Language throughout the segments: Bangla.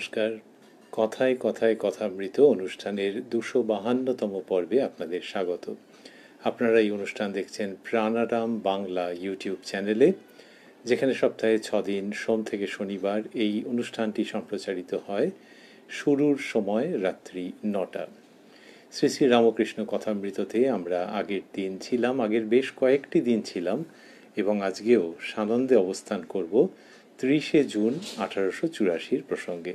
নমস্কার কথায় কথায় কথামৃত অনুষ্ঠানের দুশো বাহান্নতম পর্বে আপনাদের স্বাগত আপনারা এই অনুষ্ঠান দেখছেন প্রাণারাম বাংলা ইউটিউব চ্যানেলে যেখানে সপ্তাহে ছদিন সোম থেকে শনিবার এই অনুষ্ঠানটি সম্প্রচারিত হয় শুরুর সময় রাত্রি নটা শ্রী শ্রী রামকৃষ্ণ কথামৃততে আমরা আগের দিন ছিলাম আগের বেশ কয়েকটি দিন ছিলাম এবং আজকেও সানন্দে অবস্থান করব ত্রিশে জুন আঠারোশো চুরাশির প্রসঙ্গে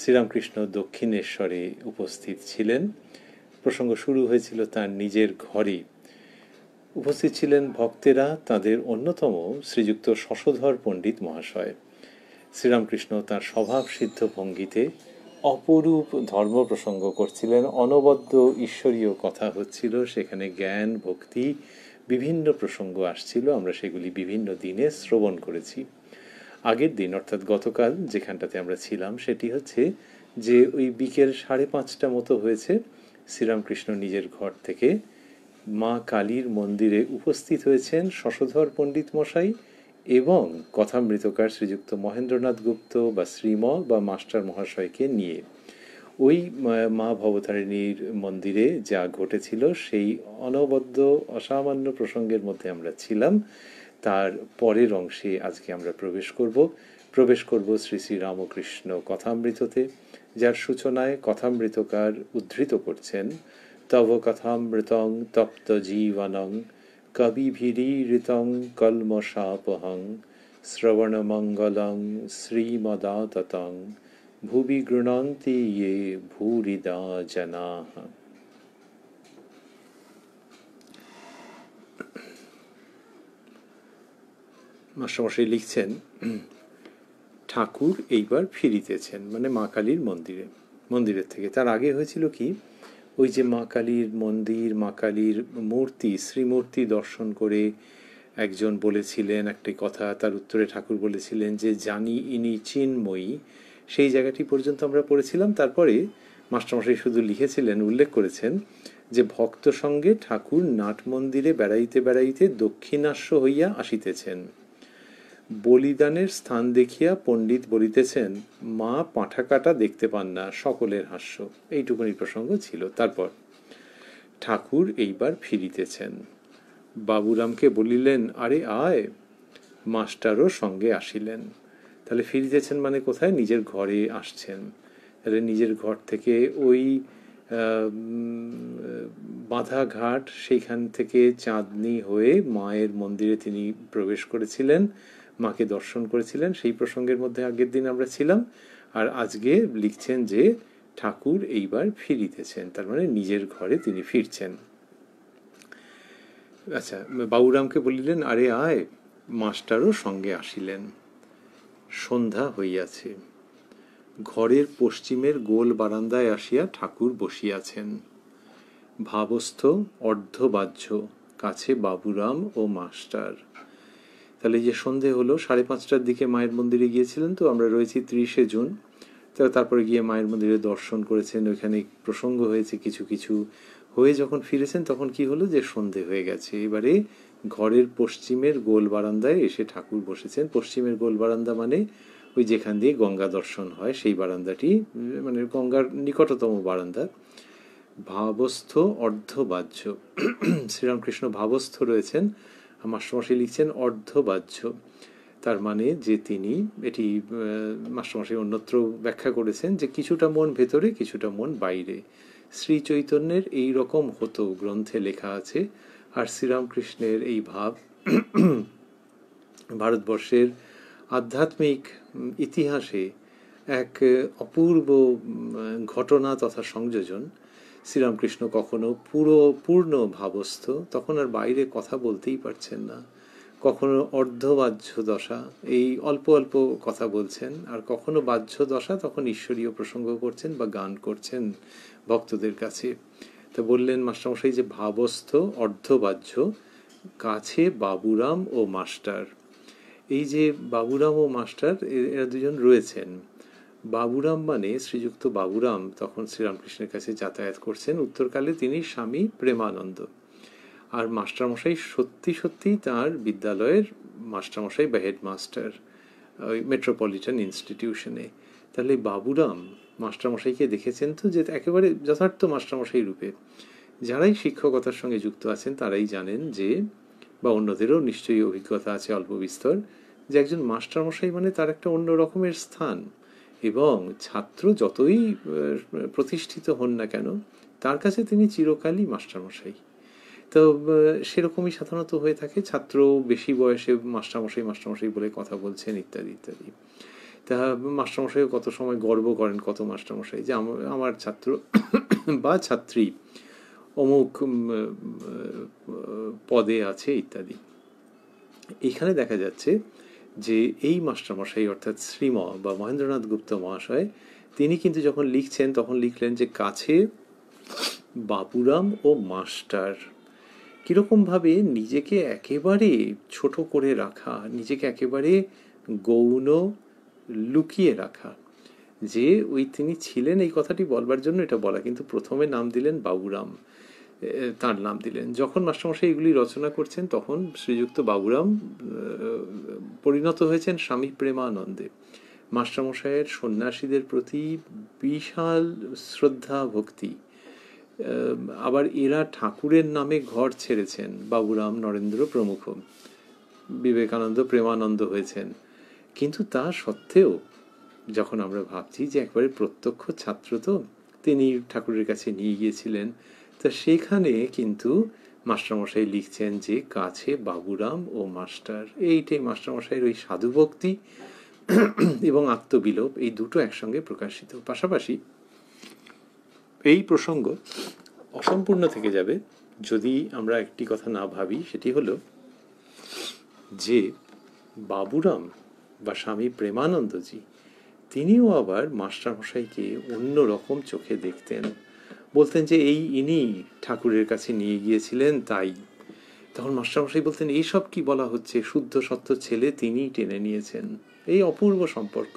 শ্রীরামকৃষ্ণ দক্ষিণেশ্বরে উপস্থিত ছিলেন প্রসঙ্গ শুরু হয়েছিল তার নিজের ঘরে উপস্থিত ছিলেন ভক্তেরা তাদের অন্যতম শ্রীযুক্ত শশধর পণ্ডিত মহাশয় শ্রীরামকৃষ্ণ তার স্বভাব সিদ্ধ ভঙ্গিতে অপরূপ ধর্ম প্রসঙ্গ করছিলেন অনবদ্য ঈশ্বরীয় কথা হচ্ছিল সেখানে জ্ঞান ভক্তি বিভিন্ন প্রসঙ্গ আসছিল আমরা সেগুলি বিভিন্ন দিনে শ্রবণ করেছি আগের দিন অর্থাৎ গতকাল যেখানটাতে আমরা ছিলাম সেটি হচ্ছে যে ওই বিকেল সাড়ে পাঁচটা মতো হয়েছে শ্রীরামকৃষ্ণ নিজের ঘর থেকে মা কালীর মন্দিরে উপস্থিত হয়েছেন শশধর পণ্ডিত মশাই এবং কথামৃতকার শ্রীযুক্ত মহেন্দ্রনাথ গুপ্ত বা শ্রীম বা মাস্টার মহাশয়কে নিয়ে ওই মা ভবতারিণীর মন্দিরে যা ঘটেছিল সেই অনবদ্য অসামান্য প্রসঙ্গের মধ্যে আমরা ছিলাম তার পরের অংশে আজকে আমরা প্রবেশ করব প্রবেশ করব শ্রী শ্রী রামকৃষ্ণ কথামৃততে যার সূচনায় কথামৃতকার উদ্ধৃত করছেন তব কথামৃতং তপ্ত জীবনং কবিভিরীতং কলমশাপহং শ্রবণমঙ্গলং শ্রীমদাততং ভুবি গৃণন্তি ইয়ে ভূরিদা জনাহ মাস্টারমশাই লিখছেন ঠাকুর এইবার ফিরিতেছেন মানে মা কালীর মন্দিরে মন্দিরের থেকে তার আগে হয়েছিল কি ওই যে মা কালীর মন্দির মা কালীর মূর্তি শ্রীমূর্তি দর্শন করে একজন বলেছিলেন একটি কথা তার উত্তরে ঠাকুর বলেছিলেন যে জানি ইনি চিন্ময়ী সেই জায়গাটি পর্যন্ত আমরা পড়েছিলাম তারপরে মাস্টারমশাই শুধু লিখেছিলেন উল্লেখ করেছেন যে ভক্ত সঙ্গে ঠাকুর নাট মন্দিরে বেড়াইতে বেড়াইতে দক্ষিণাস্য হইয়া আসিতেছেন বলিদানের স্থান দেখিয়া পণ্ডিত বলিতেছেন মা পাঁঠা কাটা দেখতে পান না সকলের হাস্য এইটুকুনি প্রসঙ্গ ছিল তারপর ঠাকুর এইবার ফিরিতেছেন বাবুরামকে বলিলেন আরে আয় মাস্টারও সঙ্গে আসিলেন তাহলে ফিরিতেছেন মানে কোথায় নিজের ঘরে আসছেন তাহলে নিজের ঘর থেকে ওই বাঁধা ঘাট সেইখান থেকে চাঁদনি হয়ে মায়ের মন্দিরে তিনি প্রবেশ করেছিলেন মাকে দর্শন করেছিলেন সেই প্রসঙ্গের মধ্যে আগের দিন আমরা ছিলাম আর আজকে লিখছেন যে ঠাকুর এইবার ফিরিতেছেন তার মানে নিজের ঘরে তিনি ফিরছেন আচ্ছা বাবুরামকে বলিলেন আরে আয় মাস্টারও সঙ্গে আসিলেন সন্ধ্যা হইয়াছে ঘরের পশ্চিমের গোল বারান্দায় আসিয়া ঠাকুর বসিয়াছেন ভাবস্থ অর্ধবাহ্য কাছে বাবুরাম ও মাস্টার তাহলে যে সন্ধে হলো সাড়ে পাঁচটার দিকে মায়ের মন্দিরে গিয়েছিলেন তো আমরা রয়েছি ত্রিশে জুন তো তারপরে গিয়ে মায়ের মন্দিরে দর্শন করেছেন ওইখানে প্রসঙ্গ হয়েছে কিছু কিছু হয়ে যখন ফিরেছেন তখন কি হলো যে সন্ধে হয়ে গেছে এবারে ঘরের পশ্চিমের গোল বারান্দায় এসে ঠাকুর বসেছেন পশ্চিমের গোল বারান্দা মানে ওই যেখান দিয়ে গঙ্গা দর্শন হয় সেই বারান্দাটি মানে গঙ্গার নিকটতম বারান্দা ভাবস্থ অর্ধবাহ্য শ্রীরামকৃষ্ণ ভাবস্থ রয়েছেন মাস্টারমশাই লিখছেন অর্ধবাহ্য তার মানে যে তিনি এটি মাস্টারমশাই অন্যত্র ব্যাখ্যা করেছেন যে কিছুটা মন ভেতরে কিছুটা মন বাইরে শ্রী চৈতন্যের এই রকম হতো গ্রন্থে লেখা আছে আর শ্রীরামকৃষ্ণের এই ভাব ভারতবর্ষের আধ্যাত্মিক ইতিহাসে এক অপূর্ব ঘটনা তথা সংযোজন শ্রীরামকৃষ্ণ কখনো পুরো পূর্ণ ভাবস্থ তখন আর বাইরে কথা বলতেই পারছেন না কখনো অর্ধবাহ্য দশা এই অল্প অল্প কথা বলছেন আর কখনো বাহ্য দশা তখন ঈশ্বরীয় প্রসঙ্গ করছেন বা গান করছেন ভক্তদের কাছে তো বললেন মাস্টারমশাই যে ভাবস্থ অর্ধবাহ্য কাছে বাবুরাম ও মাস্টার এই যে বাবুরাম ও মাস্টার এরা দুজন রয়েছেন বাবুরাম মানে শ্রীযুক্ত বাবুরাম তখন শ্রীরামকৃষ্ণের কাছে যাতায়াত করছেন উত্তরকালে তিনি স্বামী প্রেমানন্দ আর মাস্টারমশাই সত্যি সত্যি তার বিদ্যালয়ের মাস্টারমশাই বা হেডমাস্টার ওই মেট্রোপলিটন ইনস্টিটিউশনে তাহলে বাবুরাম মাস্টারমশাইকে দেখেছেন তো যে একেবারে যথার্থ মাস্টারমশাই রূপে যারাই শিক্ষকতার সঙ্গে যুক্ত আছেন তারাই জানেন যে বা অন্যদেরও নিশ্চয়ই অভিজ্ঞতা আছে অল্প বিস্তর যে একজন মাস্টারমশাই মানে তার একটা অন্য রকমের স্থান এবং ছাত্র যতই প্রতিষ্ঠিত হন না কেন তার কাছে তিনি চিরকালই মাস্টারমশাই তো সেরকমই সাধারণত হয়ে থাকে ছাত্র বেশি বয়সে মাস্টারমশাই মাস্টারমশাই বলে কথা বলছেন ইত্যাদি ইত্যাদি তা মাস্টারমশাইও কত সময় গর্ব করেন কত মাস্টারমশাই যে আমার ছাত্র বা ছাত্রী অমুক পদে আছে ইত্যাদি এখানে দেখা যাচ্ছে যে এই মাস্টারমশাই অর্থাৎ শ্রীম বা মহেন্দ্রনাথ গুপ্ত মহাশয় তিনি কিন্তু যখন লিখছেন তখন লিখলেন যে কাছে বাবুরাম ও মাস্টার কীরকমভাবে নিজেকে একেবারে ছোট করে রাখা নিজেকে একেবারে গৌণ লুকিয়ে রাখা যে ওই তিনি ছিলেন এই কথাটি বলবার জন্য এটা বলা কিন্তু প্রথমে নাম দিলেন বাবুরাম তার নাম দিলেন যখন মাস্টারমশাই এগুলি রচনা করছেন তখন শ্রীযুক্ত বাবুরাম পরিণত হয়েছেন স্বামী প্রেমানন্দে মাস্টারমশাইয়ের সন্ন্যাসীদের প্রতি বিশাল শ্রদ্ধা ভক্তি আবার এরা ঠাকুরের নামে ঘর ছেড়েছেন বাবুরাম নরেন্দ্র প্রমুখ বিবেকানন্দ প্রেমানন্দ হয়েছেন কিন্তু তা সত্ত্বেও যখন আমরা ভাবছি যে একবারে প্রত্যক্ষ ছাত্র তো তিনি ঠাকুরের কাছে নিয়ে গিয়েছিলেন তা সেখানে কিন্তু মাস্টারমশাই লিখছেন যে কাছে বাবুরাম ও মাস্টার এইটাই মাস্টারমশাইয়ের ওই সাধুভক্তি এবং আত্মবিলোপ এই দুটো একসঙ্গে প্রকাশিত পাশাপাশি এই প্রসঙ্গ অসম্পূর্ণ থেকে যাবে যদি আমরা একটি কথা না ভাবি সেটি হলো যে বাবুরাম বা স্বামী প্রেমানন্দজি তিনিও আবার মাস্টারমশাইকে অন্য রকম চোখে দেখতেন বলতেন যে এই ইনি ঠাকুরের কাছে নিয়ে গিয়েছিলেন তাই তখন মাস্টারমশাই বলতেন এইসব কি বলা হচ্ছে শুদ্ধ সত্য ছেলে তিনিই টেনে নিয়েছেন এই অপূর্ব সম্পর্ক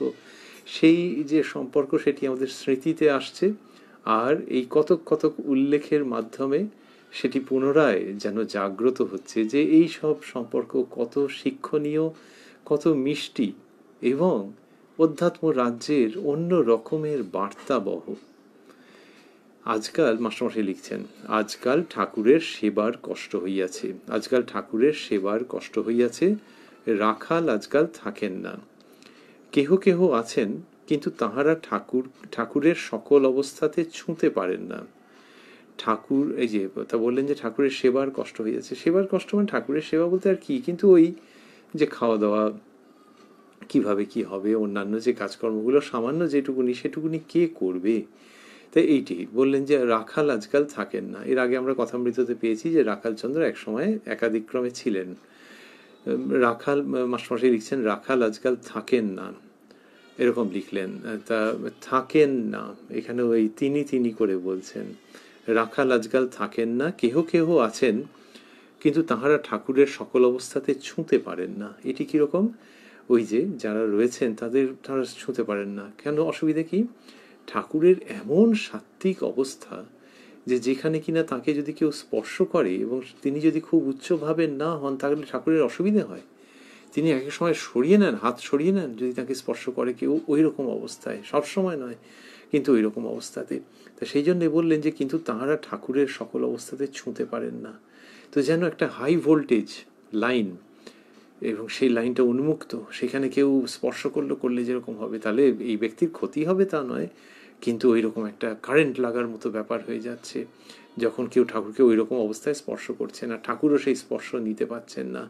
সেই যে সম্পর্ক সেটি আমাদের স্মৃতিতে আসছে আর এই কতক কতক উল্লেখের মাধ্যমে সেটি পুনরায় যেন জাগ্রত হচ্ছে যে এই সব সম্পর্ক কত শিক্ষণীয় কত মিষ্টি এবং অধ্যাত্ম রাজ্যের অন্য রকমের বার্তাবহ আজকাল মাস্টারমশাই লিখছেন আজকাল ঠাকুরের সেবার কষ্ট হইয়াছে আজকাল ঠাকুরের সেবার কষ্ট হইয়াছে রাখাল আজকাল থাকেন না কেহ কেহ আছেন কিন্তু তাহারা ঠাকুর ঠাকুরের সকল অবস্থাতে ছুঁতে পারেন না ঠাকুর এই যে তা বললেন যে ঠাকুরের সেবার কষ্ট হইয়াছে সেবার কষ্ট মানে ঠাকুরের সেবা বলতে আর কি কিন্তু ওই যে খাওয়া দাওয়া কিভাবে কি হবে অন্যান্য যে কাজকর্মগুলো সামান্য যেটুকুনি সেটুকুনি কে করবে তাই এইটি বললেন যে রাখাল আজকাল থাকেন না এর আগে আমরা কথামৃততে পেয়েছি যে রাখাল এক একসময় একাধিক্রমে ছিলেন রাখাল মাস্টমশাই লিখছেন রাখাল আজকাল থাকেন না এরকম লিখলেন তা থাকেন না এখানে ওই তিনি তিনি করে বলছেন রাখাল আজকাল থাকেন না কেহ কেহ আছেন কিন্তু তাহারা ঠাকুরের সকল অবস্থাতে ছুঁতে পারেন না এটি কীরকম ওই যে যারা রয়েছেন তাদের তারা ছুঁতে পারেন না কেন অসুবিধা কি ঠাকুরের এমন সাত্ত্বিক অবস্থা যে যেখানে কিনা তাকে যদি কেউ স্পর্শ করে এবং তিনি যদি খুব উচ্চভাবে না হন তাহলে ঠাকুরের অসুবিধে হয় তিনি এক সময় সরিয়ে নেন হাত সরিয়ে নেন যদি তাকে স্পর্শ করে কেউ ওই রকম অবস্থায় সব সময় নয় কিন্তু ওই রকম অবস্থাতে তা সেই জন্যে বললেন যে কিন্তু তাহারা ঠাকুরের সকল অবস্থাতে ছুঁতে পারেন না তো যেন একটা হাই ভোল্টেজ লাইন এবং সেই লাইনটা উন্মুক্ত সেখানে কেউ স্পর্শ করলো করলে যেরকম হবে তাহলে এই ব্যক্তির ক্ষতি হবে তা নয় কিন্তু ওই রকম একটা কারেন্ট লাগার মতো ব্যাপার হয়ে যাচ্ছে যখন কেউ ঠাকুরকে ওই রকম অবস্থায় স্পর্শ করছে না ঠাকুরও সেই স্পর্শ নিতে পারছেন না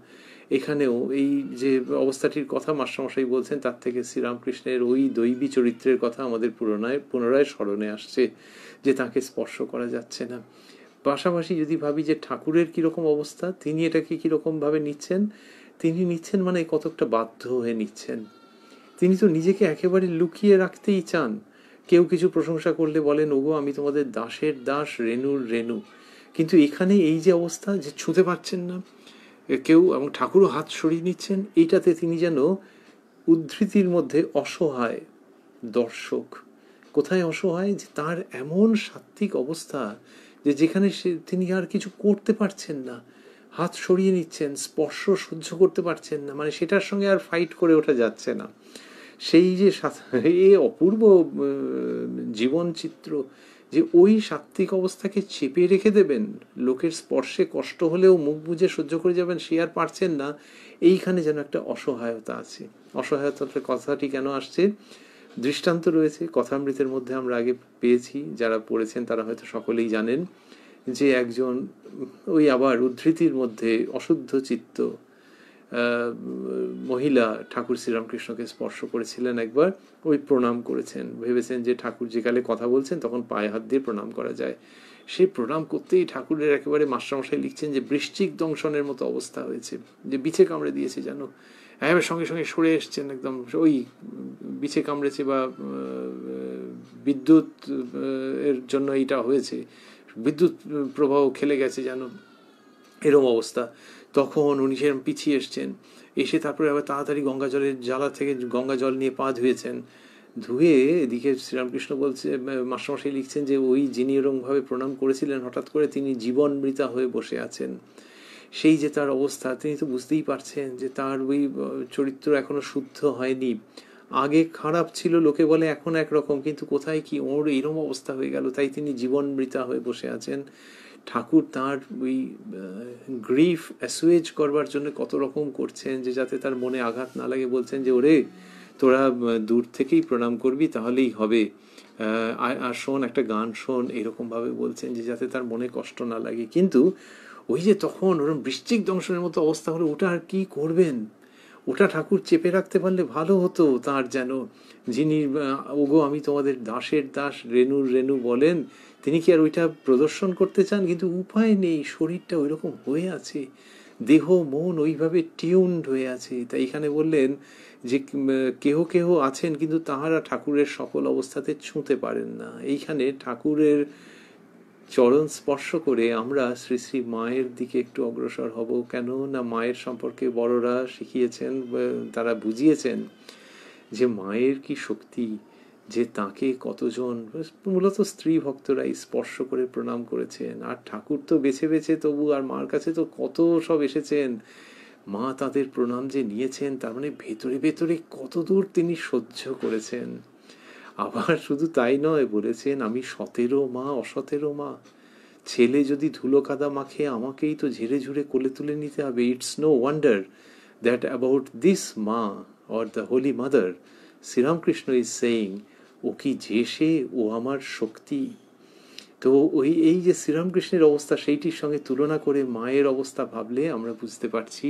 এখানেও এই যে অবস্থাটির কথা মাস্টারমশাই বলছেন তার থেকে শ্রীরামকৃষ্ণের ওই দৈবী চরিত্রের কথা আমাদের পুরনায় পুনরায় স্মরণে আসছে যে তাকে স্পর্শ করা যাচ্ছে না পাশাপাশি যদি ভাবি যে ঠাকুরের কীরকম অবস্থা তিনি এটাকে কীরকমভাবে নিচ্ছেন তিনি নিচ্ছেন মানে কতকটা বাধ্য হয়ে নিচ্ছেন তিনি তো নিজেকে একেবারে লুকিয়ে রাখতেই চান কেউ কিছু প্রশংসা করলে বলেন ওগো আমি তোমাদের দাসের দাস রেণুর রেণু কিন্তু এখানে এই যে অবস্থা যে ছুঁতে পারছেন না কেউ এবং ঠাকুরও হাত সরিয়ে নিচ্ছেন এইটাতে তিনি যেন উদ্ধৃতির মধ্যে অসহায় দর্শক কোথায় অসহায় যে তার এমন সাত্ত্বিক অবস্থা যে যেখানে সে তিনি আর কিছু করতে পারছেন না হাত সরিয়ে নিচ্ছেন স্পর্শ সহ্য করতে পারছেন না মানে সেটার সঙ্গে আর ফাইট করে ওঠা যাচ্ছে না সেই যে এ অপূর্ব জীবনচিত্র যে ওই সাত্ত্বিক অবস্থাকে চেপে রেখে দেবেন লোকের স্পর্শে কষ্ট হলেও মুখ বুঝে সহ্য করে যাবেন সে আর পারছেন না এইখানে যেন একটা অসহায়তা আছে অসহায়তার কথাটি কেন আসছে দৃষ্টান্ত রয়েছে কথামৃতের মধ্যে আমরা আগে পেয়েছি যারা পড়েছেন তারা হয়তো সকলেই জানেন যে একজন ওই আবার উদ্ধৃতির মধ্যে অশুদ্ধ চিত্ত মহিলা ঠাকুর শ্রীরামকৃষ্ণকে স্পর্শ করেছিলেন একবার ওই প্রণাম করেছেন ভেবেছেন যে ঠাকুর যেকালে কথা বলছেন তখন পায়ে হাত দিয়ে প্রণাম করা যায় সেই প্রণাম করতেই ঠাকুরের একেবারে মাস্টারমশাই লিখছেন যে বৃশ্চিক দংশনের মতো অবস্থা হয়েছে যে বিছে কামড়ে দিয়েছে জানো একেবারে সঙ্গে সঙ্গে সরে এসছেন একদম ওই বিছে কামড়েছে বা বিদ্যুৎ এর জন্য এইটা হয়েছে বিদ্যুৎ প্রবাহ খেলে গেছে যেন এরম অবস্থা তখন উনি সেরকম পিছিয়ে এসছেন এসে তারপরে আবার তাড়াতাড়ি গঙ্গা জলের জ্বালা থেকে গঙ্গা জল নিয়ে পা ধুয়েছেন ধুয়ে এদিকে শ্রীরামকৃষ্ণ বলছে মাস্টারমশাই লিখছেন যে ওই যিনি এরমভাবে প্রণাম করেছিলেন হঠাৎ করে তিনি জীবন মৃতা হয়ে বসে আছেন সেই যে তার অবস্থা তিনি তো বুঝতেই পারছেন যে তার ওই চরিত্র এখনো শুদ্ধ হয়নি আগে খারাপ ছিল লোকে বলে এখন একরকম কিন্তু কোথায় কি ওর এরম অবস্থা হয়ে গেল তাই তিনি জীবন মৃতা হয়ে বসে আছেন ঠাকুর তার ওই গ্রিফ অ্যাসুয়েজ করবার জন্য কত রকম করছেন যে যাতে তার মনে আঘাত না লাগে বলছেন যে ওরে তোরা দূর থেকেই প্রণাম করবি তাহলেই হবে আর শোন একটা গান শোন এরকমভাবে বলছেন যে যাতে তার মনে কষ্ট না লাগে কিন্তু ওই যে তখন ওরকম বৃষ্টিক দংশনের মতো অবস্থা হলে ওটা আর কি করবেন ওটা ঠাকুর চেপে রাখতে পারলে ভালো হতো তার যেন যিনি ওগো আমি তোমাদের দাসের দাস রেণুর রেণু বলেন তিনি কি আর ওইটা প্রদর্শন করতে চান কিন্তু উপায় নেই শরীরটা ওইরকম হয়ে আছে দেহ মন ওইভাবে টিউন্ড হয়ে আছে তাই এখানে বললেন যে কেহ কেহ আছেন কিন্তু তাহারা ঠাকুরের সকল অবস্থাতে ছুঁতে পারেন না এইখানে ঠাকুরের চরণ স্পর্শ করে আমরা শ্রী শ্রী মায়ের দিকে একটু অগ্রসর হব কেন না মায়ের সম্পর্কে বড়রা শিখিয়েছেন তারা বুঝিয়েছেন যে মায়ের কি শক্তি যে তাকে কতজন মূলত স্ত্রী ভক্তরাই স্পর্শ করে প্রণাম করেছেন আর ঠাকুর তো বেছে বেছে তবু আর মার কাছে তো কত সব এসেছেন মা তাদের প্রণাম যে নিয়েছেন তার মানে ভেতরে ভেতরে কতদূর তিনি সহ্য করেছেন আবার শুধু তাই নয় বলেছেন আমি সতেরো মা অসতেরো মা ছেলে যদি ধুলো কাদা মাখে আমাকেই তো ঝেড়ে ঝুড়ে কোলে তুলে নিতে হবে it's no wonder that about this Ma or the Holy Mother Sri Ramakrishna is saying ও কি যে সে ও আমার শক্তি তো ওই এই যে শ্রীরামকৃষ্ণের অবস্থা সেইটির সঙ্গে তুলনা করে মায়ের অবস্থা ভাবলে আমরা বুঝতে পারছি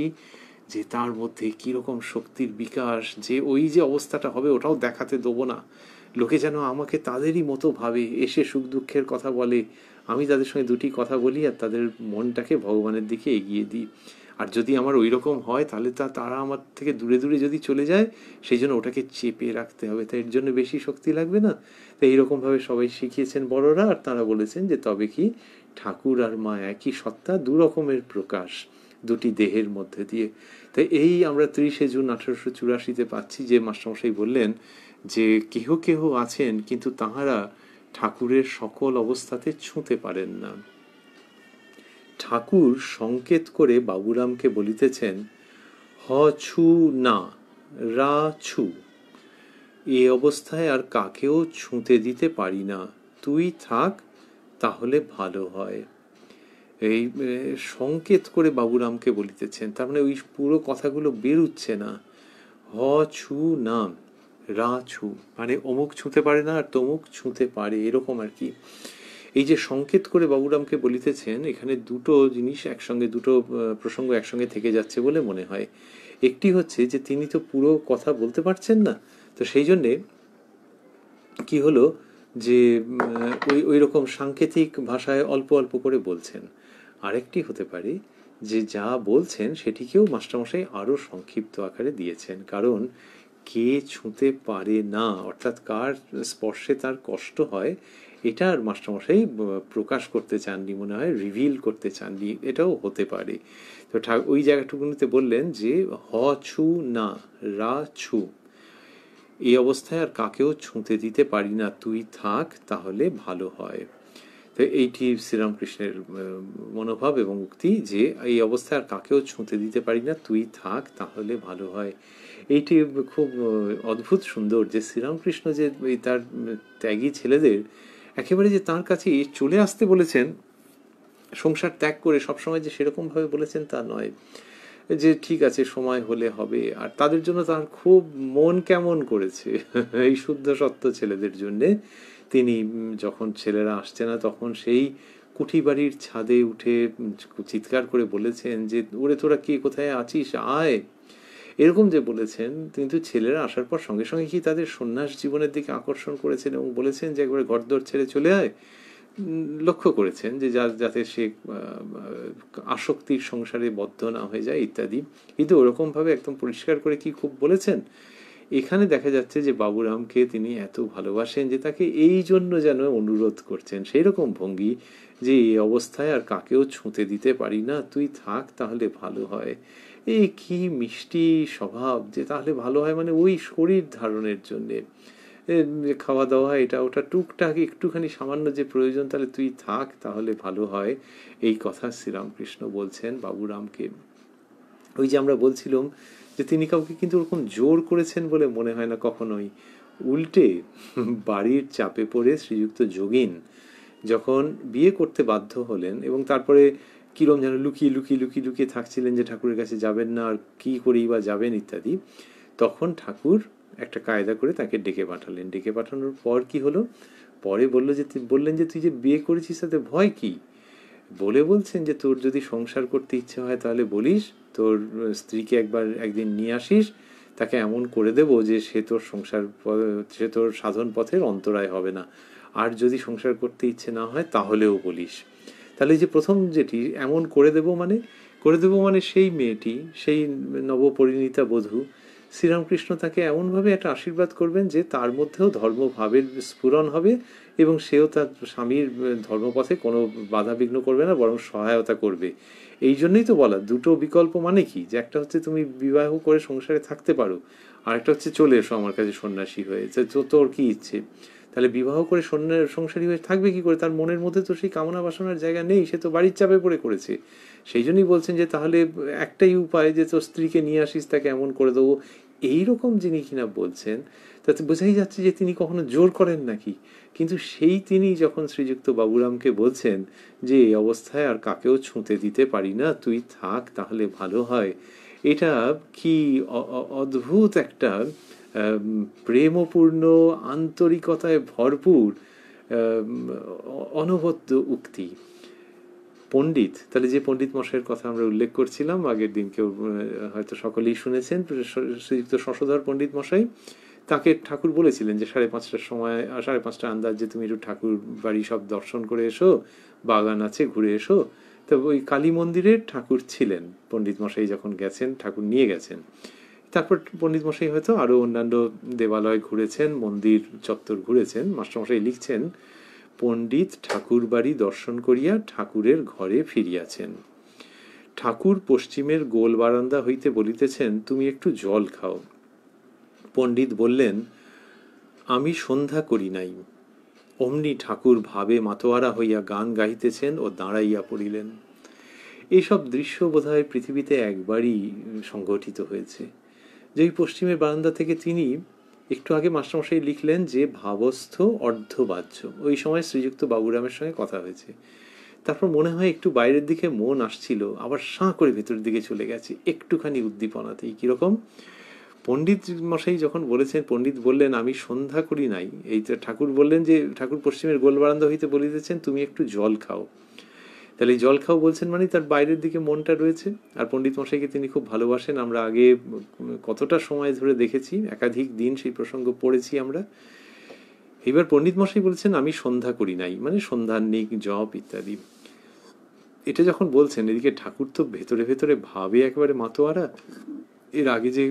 যে তার মধ্যে কীরকম শক্তির বিকাশ যে ওই যে অবস্থাটা হবে ওটাও দেখাতে দেবো না লোকে যেন আমাকে তাদেরই মতো ভাবে এসে সুখ দুঃখের কথা বলে আমি তাদের সঙ্গে দুটি কথা বলি আর তাদের মনটাকে ভগবানের দিকে এগিয়ে দিই আর যদি আমার ওই রকম হয় তাহলে তা তারা আমার থেকে দূরে দূরে যদি চলে যায় সেই জন্য ওটাকে চেপে রাখতে হবে তাই এর জন্য বেশি শক্তি লাগবে না তো এইরকমভাবে সবাই শিখিয়েছেন বড়রা আর তারা বলেছেন যে তবে কি ঠাকুর আর মা একই সত্তা দু রকমের প্রকাশ দুটি দেহের মধ্যে দিয়ে তাই এই আমরা তিরিশে জুন আঠারোশো চুরাশিতে পাচ্ছি যে মাস্টারমশাই বললেন যে কেহ কেহ আছেন কিন্তু তাহারা ঠাকুরের সকল অবস্থাতে ছুঁতে পারেন না ঠাকুর সংকেত করে বাবুরামকে বলিতেছেন হ ছু না রা ছু এ অবস্থায় আর কাকেও ছুঁতে দিতে পারি না তুই থাক তাহলে ভালো হয় এই সংকেত করে বাবুরামকে বলিতেছেন তার মানে ওই পুরো কথাগুলো বেরুচ্ছে না হ ছু নাম রা ছু মানে অমুক ছুঁতে পারে না আর তমুক ছুঁতে পারে এরকম আর কি এই যে সংকেত করে বাবুরামকে বলিতেছেন এখানে দুটো জিনিস একসঙ্গে দুটো প্রসঙ্গ একসঙ্গে থেকে যাচ্ছে বলে মনে হয় একটি হচ্ছে যে তিনি তো পুরো কথা বলতে পারছেন না তো সেই জন্যে কি হলো যে ওই ওই রকম সাংকেতিক ভাষায় অল্প অল্প করে বলছেন আরেকটি হতে পারে যে যা বলছেন সেটিকেও মাস্টারমশাই আরও সংক্ষিপ্ত আকারে দিয়েছেন কারণ কে ছুঁতে পারে না অর্থাৎ কার স্পর্শে তার কষ্ট হয় এটা আর মাস্টারমশাই প্রকাশ করতে চাননি মনে হয় রিভিল করতে চাননি এটাও হতে পারে তো ওই জায়গাটুকুনিতে বললেন যে হ ছু না রা ছু এই অবস্থায় আর কাকেও ছুঁতে দিতে পারি না তুই থাক তাহলে ভালো হয় তো এইটি শ্রীরামকৃষ্ণের মনোভাব এবং উক্তি যে এই অবস্থায় আর কাকেও ছুঁতে দিতে পারি না তুই থাক তাহলে ভালো হয় এইটি খুব অদ্ভুত সুন্দর যে শ্রীরামকৃষ্ণ যে তার ত্যাগী ছেলেদের একেবারে যে তার কাছে চলে আসতে বলেছেন সংসার ত্যাগ করে সবসময় যে সেরকমভাবে বলেছেন তা নয় যে ঠিক আছে সময় হলে হবে আর তাদের জন্য তার খুব মন কেমন করেছে এই শুদ্ধ সত্য ছেলেদের জন্যে তিনি যখন ছেলেরা আসছে না তখন সেই কুঠি বাড়ির ছাদে উঠে চিৎকার করে বলেছেন যে ওরে তোরা কে কোথায় আছিস আয় এরকম যে বলেছেন কিন্তু ছেলেরা আসার পর সঙ্গে সঙ্গে কি তাদের সন্ন্যাস জীবনের দিকে আকর্ষণ করেছেন এবং বলেছেন যে একবারে ঘরদর ছেড়ে চলে আয় লক্ষ্য করেছেন যে যার যাতে সে আসক্তির সংসারে বদ্ধ না হয়ে যায় ইত্যাদি কিন্তু ওরকমভাবে একদম পরিষ্কার করে কি খুব বলেছেন এখানে দেখা যাচ্ছে যে বাবুরামকে তিনি এত ভালোবাসেন যে তাকে এই জন্য যেন অনুরোধ করছেন সেই রকম ভঙ্গি যে এই অবস্থায় আর কাকেও ছুঁতে দিতে পারি না তুই থাক তাহলে ভালো হয় এই কি মিষ্টি স্বভাব যে তাহলে ভালো হয় মানে ওই শরীর ধারণের জন্যে খাওয়া দাওয়া এটা ওটা টুকটাক একটুখানি সামান্য যে প্রয়োজন তাহলে তুই থাক তাহলে ভালো হয় এই কথা শ্রীরামকৃষ্ণ বলছেন বাবুরামকে ওই যে আমরা বলছিলাম যে তিনি কাউকে কিন্তু ওরকম জোর করেছেন বলে মনে হয় না কখনোই উল্টে বাড়ির চাপে পড়ে শ্রীযুক্ত যোগিন যখন বিয়ে করতে বাধ্য হলেন এবং তারপরে কিরম যেন লুকিয়ে লুকিয়ে লুকিয়ে লুকিয়ে থাকছিলেন যে ঠাকুরের কাছে যাবেন না আর কী করেই বা যাবেন ইত্যাদি তখন ঠাকুর একটা কায়দা করে তাকে ডেকে পাঠালেন ডেকে পাঠানোর পর কি হলো পরে বললো যে বললেন যে তুই যে বিয়ে করেছিস তাতে ভয় কি বলে বলছেন যে তোর যদি সংসার করতে ইচ্ছে হয় তাহলে বলিস তোর স্ত্রীকে একবার একদিন নিয়ে আসিস তাকে এমন করে দেব যে সে তোর সংসার সে তোর সাধন পথের অন্তরায় হবে না আর যদি সংসার করতে ইচ্ছে না হয় তাহলেও বলিস তাহলে যে প্রথম যেটি এমন করে দেব মানে করে দেব মানে সেই মেয়েটি সেই নবপরিণীতা বধূ শ্রীরামকৃষ্ণ তাকে এমনভাবে একটা আশীর্বাদ করবেন যে তার মধ্যেও ধর্মভাবের স্ফুরণ হবে এবং সেও তার স্বামীর ধর্মপথে কোনো বাধা বিঘ্ন করবে না বরং সহায়তা করবে এই জন্যই তো বলা দুটো বিকল্প মানে কি যে একটা হচ্ছে তুমি বিবাহ করে সংসারে থাকতে পারো আর একটা হচ্ছে চলে এসো আমার কাছে সন্ন্যাসী হয়ে তোর কি ইচ্ছে তাহলে বিবাহ করে সন্ন্যের সংসারী হয়ে থাকবে কি করে তার মনের মধ্যে তো সেই কামনা বাসনার জায়গা নেই সে তো বাড়ির চাপে পড়ে করেছে সেই জন্যই বলছেন যে তাহলে একটাই উপায় যে তোর স্ত্রীকে নিয়ে আসিস তাকে এমন করে দেবো এইরকম যিনি কিনা বলছেন তাতে বোঝাই যাচ্ছে যে তিনি কখনো জোর করেন নাকি কিন্তু সেই তিনি যখন শ্রীযুক্ত বাবুরামকে বলছেন যে এই অবস্থায় আর কাকেও ছুঁতে দিতে পারি না তুই থাক তাহলে ভালো হয় এটা কি অদ্ভুত একটা প্রেমপূর্ণ আন্তরিকতায় ভরপুর অনবদ্য উক্তি পণ্ডিত তাহলে যে পণ্ডিত মশাইয়ের কথা আমরা উল্লেখ করছিলাম আগের দিন কেউ হয়তো সকলেই শুনেছেন শ্রীযুক্ত শশধর পণ্ডিত মশাই তাকে ঠাকুর বলেছিলেন যে সাড়ে পাঁচটার সময় সাড়ে পাঁচটা আন্দাজে তুমি একটু ঠাকুর বাড়ি সব দর্শন করে এসো বাগান আছে ঘুরে এসো তো ওই কালী মন্দিরে ঠাকুর ছিলেন পণ্ডিত মশাই যখন গেছেন ঠাকুর নিয়ে গেছেন তারপর পণ্ডিত মশাই হয়তো আরও অন্যান্য দেবালয় ঘুরেছেন মন্দির চত্বর ঘুরেছেন মাস্টারমশাই লিখছেন পণ্ডিত ঠাকুর বাড়ি দর্শন করিয়া ঠাকুরের ঘরে ফিরিয়াছেন ঠাকুর পশ্চিমের গোল বারান্দা হইতে বলিতেছেন তুমি একটু জল খাও পণ্ডিত বললেন আমি সন্ধ্যা করি নাই অমনি ঠাকুর ভাবে মাতোয়ারা হইয়া গান গাইতেছেন ও দাঁড়াইয়া পড়িলেন এইসব দৃশ্য বোধহয় পৃথিবীতে একবারই সংঘটিত হয়েছে যে ওই পশ্চিমের বারান্দা থেকে তিনি একটু আগে মাস্টারমশাই লিখলেন যে ভাবস্থ অর্ধবাহ্য ওই সময় শ্রীযুক্ত বাবুরামের সঙ্গে কথা হয়েছে তারপর মনে হয় একটু বাইরের দিকে মন আসছিল আবার সাঁ করে ভেতরের দিকে চলে গেছে একটুখানি উদ্দীপনাতেই কীরকম পণ্ডিত মশাই যখন বলেছেন পণ্ডিত বললেন আমি সন্ধ্যা করি নাই এই ঠাকুর বললেন যে ঠাকুর পশ্চিমের গোল বারান্দা হইতে বলিতেছেন তুমি একটু জল খাও তাহলে জল খাও বলছেন মানে তার বাইরের দিকে মনটা রয়েছে আর পণ্ডিত মশাইকে তিনি খুব ভালোবাসেন আমরা আগে কতটা সময় ধরে দেখেছি একাধিক দিন সেই প্রসঙ্গ পড়েছি আমরা এবার পণ্ডিত মশাই বলছেন আমি সন্ধ্যা করি নাই মানে সন্ধ্যান্নিক জপ ইত্যাদি এটা যখন বলছেন এদিকে ঠাকুর তো ভেতরে ভেতরে ভাবে একেবারে মাতোয়ারা এর আগে যে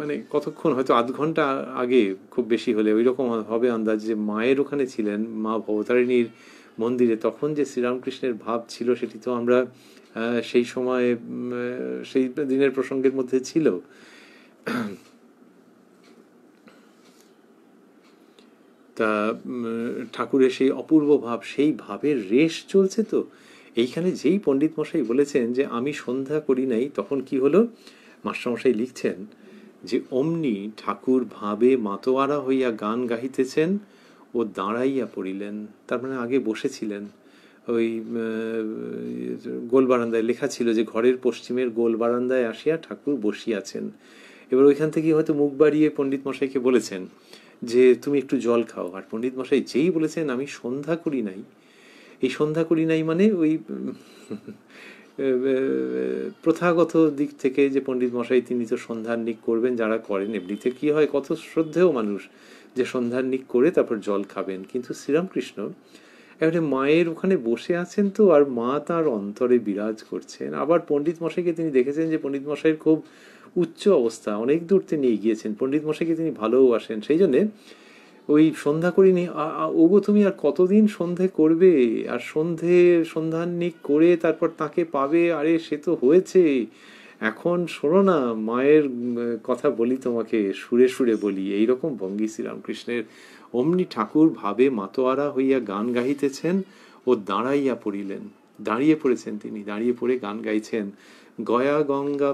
মানে কতক্ষণ হয়তো আধ ঘন্টা আগে খুব বেশি হলে ওই রকম হবে আন্দাজ যে মায়ের ওখানে ছিলেন মা ভবতারিণীর মন্দিরে তখন যে শ্রীরামকৃষ্ণের ভাব ছিল সেটি তো আমরা সেই সময়ে সেই দিনের প্রসঙ্গের মধ্যে ছিল তা ঠাকুরের সেই অপূর্ব ভাব সেই ভাবের রেশ চলছে তো এইখানে যেই পণ্ডিত মশাই বলেছেন যে আমি সন্ধ্যা করি নাই তখন কি হলো মাস্টারমশাই লিখছেন যে অমনি ঠাকুর ভাবে মাতোয়ারা হইয়া গান গাহিতেছেন ও দাঁড়াইয়া পড়িলেন তার মানে আগে বসেছিলেন ওই গোল বারান্দায় লেখা ছিল যে ঘরের পশ্চিমের গোল বারান্দায় আসিয়া ঠাকুর বসিয়াছেন এবার ওইখান থেকে হয়তো মুখ বাড়িয়ে পণ্ডিত মশাইকে বলেছেন যে তুমি একটু জল খাও আর পণ্ডিত মশাই যেই বলেছেন আমি সন্ধ্যা করি নাই এই সন্ধ্যা করি নাই মানে ওই প্রথাগত দিক থেকে যে পণ্ডিত মশাই তিনি তো সন্ধ্যার নিক করবেন যারা করেন এমনিতে কি হয় কত শ্রদ্ধেও মানুষ যে সন্ধ্যার নিক করে তারপর জল খাবেন কিন্তু শ্রীরামকৃষ্ণ এবারে মায়ের ওখানে বসে আছেন তো আর মা তার অন্তরে বিরাজ করছেন আবার পণ্ডিত মশাইকে তিনি দেখেছেন যে পণ্ডিত মশাইয়ের খুব উচ্চ অবস্থা অনেক দূর তিনি এগিয়েছেন পণ্ডিত মশাইকে তিনি ভালোও আসেন সেই জন্যে ওই সন্ধ্যা করিনি ওগো তুমি আর কতদিন সন্ধে করবে আর সন্ধে সন্ধান নিক করে তারপর তাকে পাবে আরে সে তো হয়েছে এখন শোনো না মায়ের কথা বলি তোমাকে সুরে সুরে বলি এই রকম ভঙ্গি শ্রীরামকৃষ্ণের অমনি ঠাকুর ভাবে মাতোয়ারা হইয়া গান গাইতেছেন ও দাঁড়াইয়া পড়িলেন দাঁড়িয়ে পড়েছেন তিনি দাঁড়িয়ে পড়ে গান গাইছেন গয়া গঙ্গা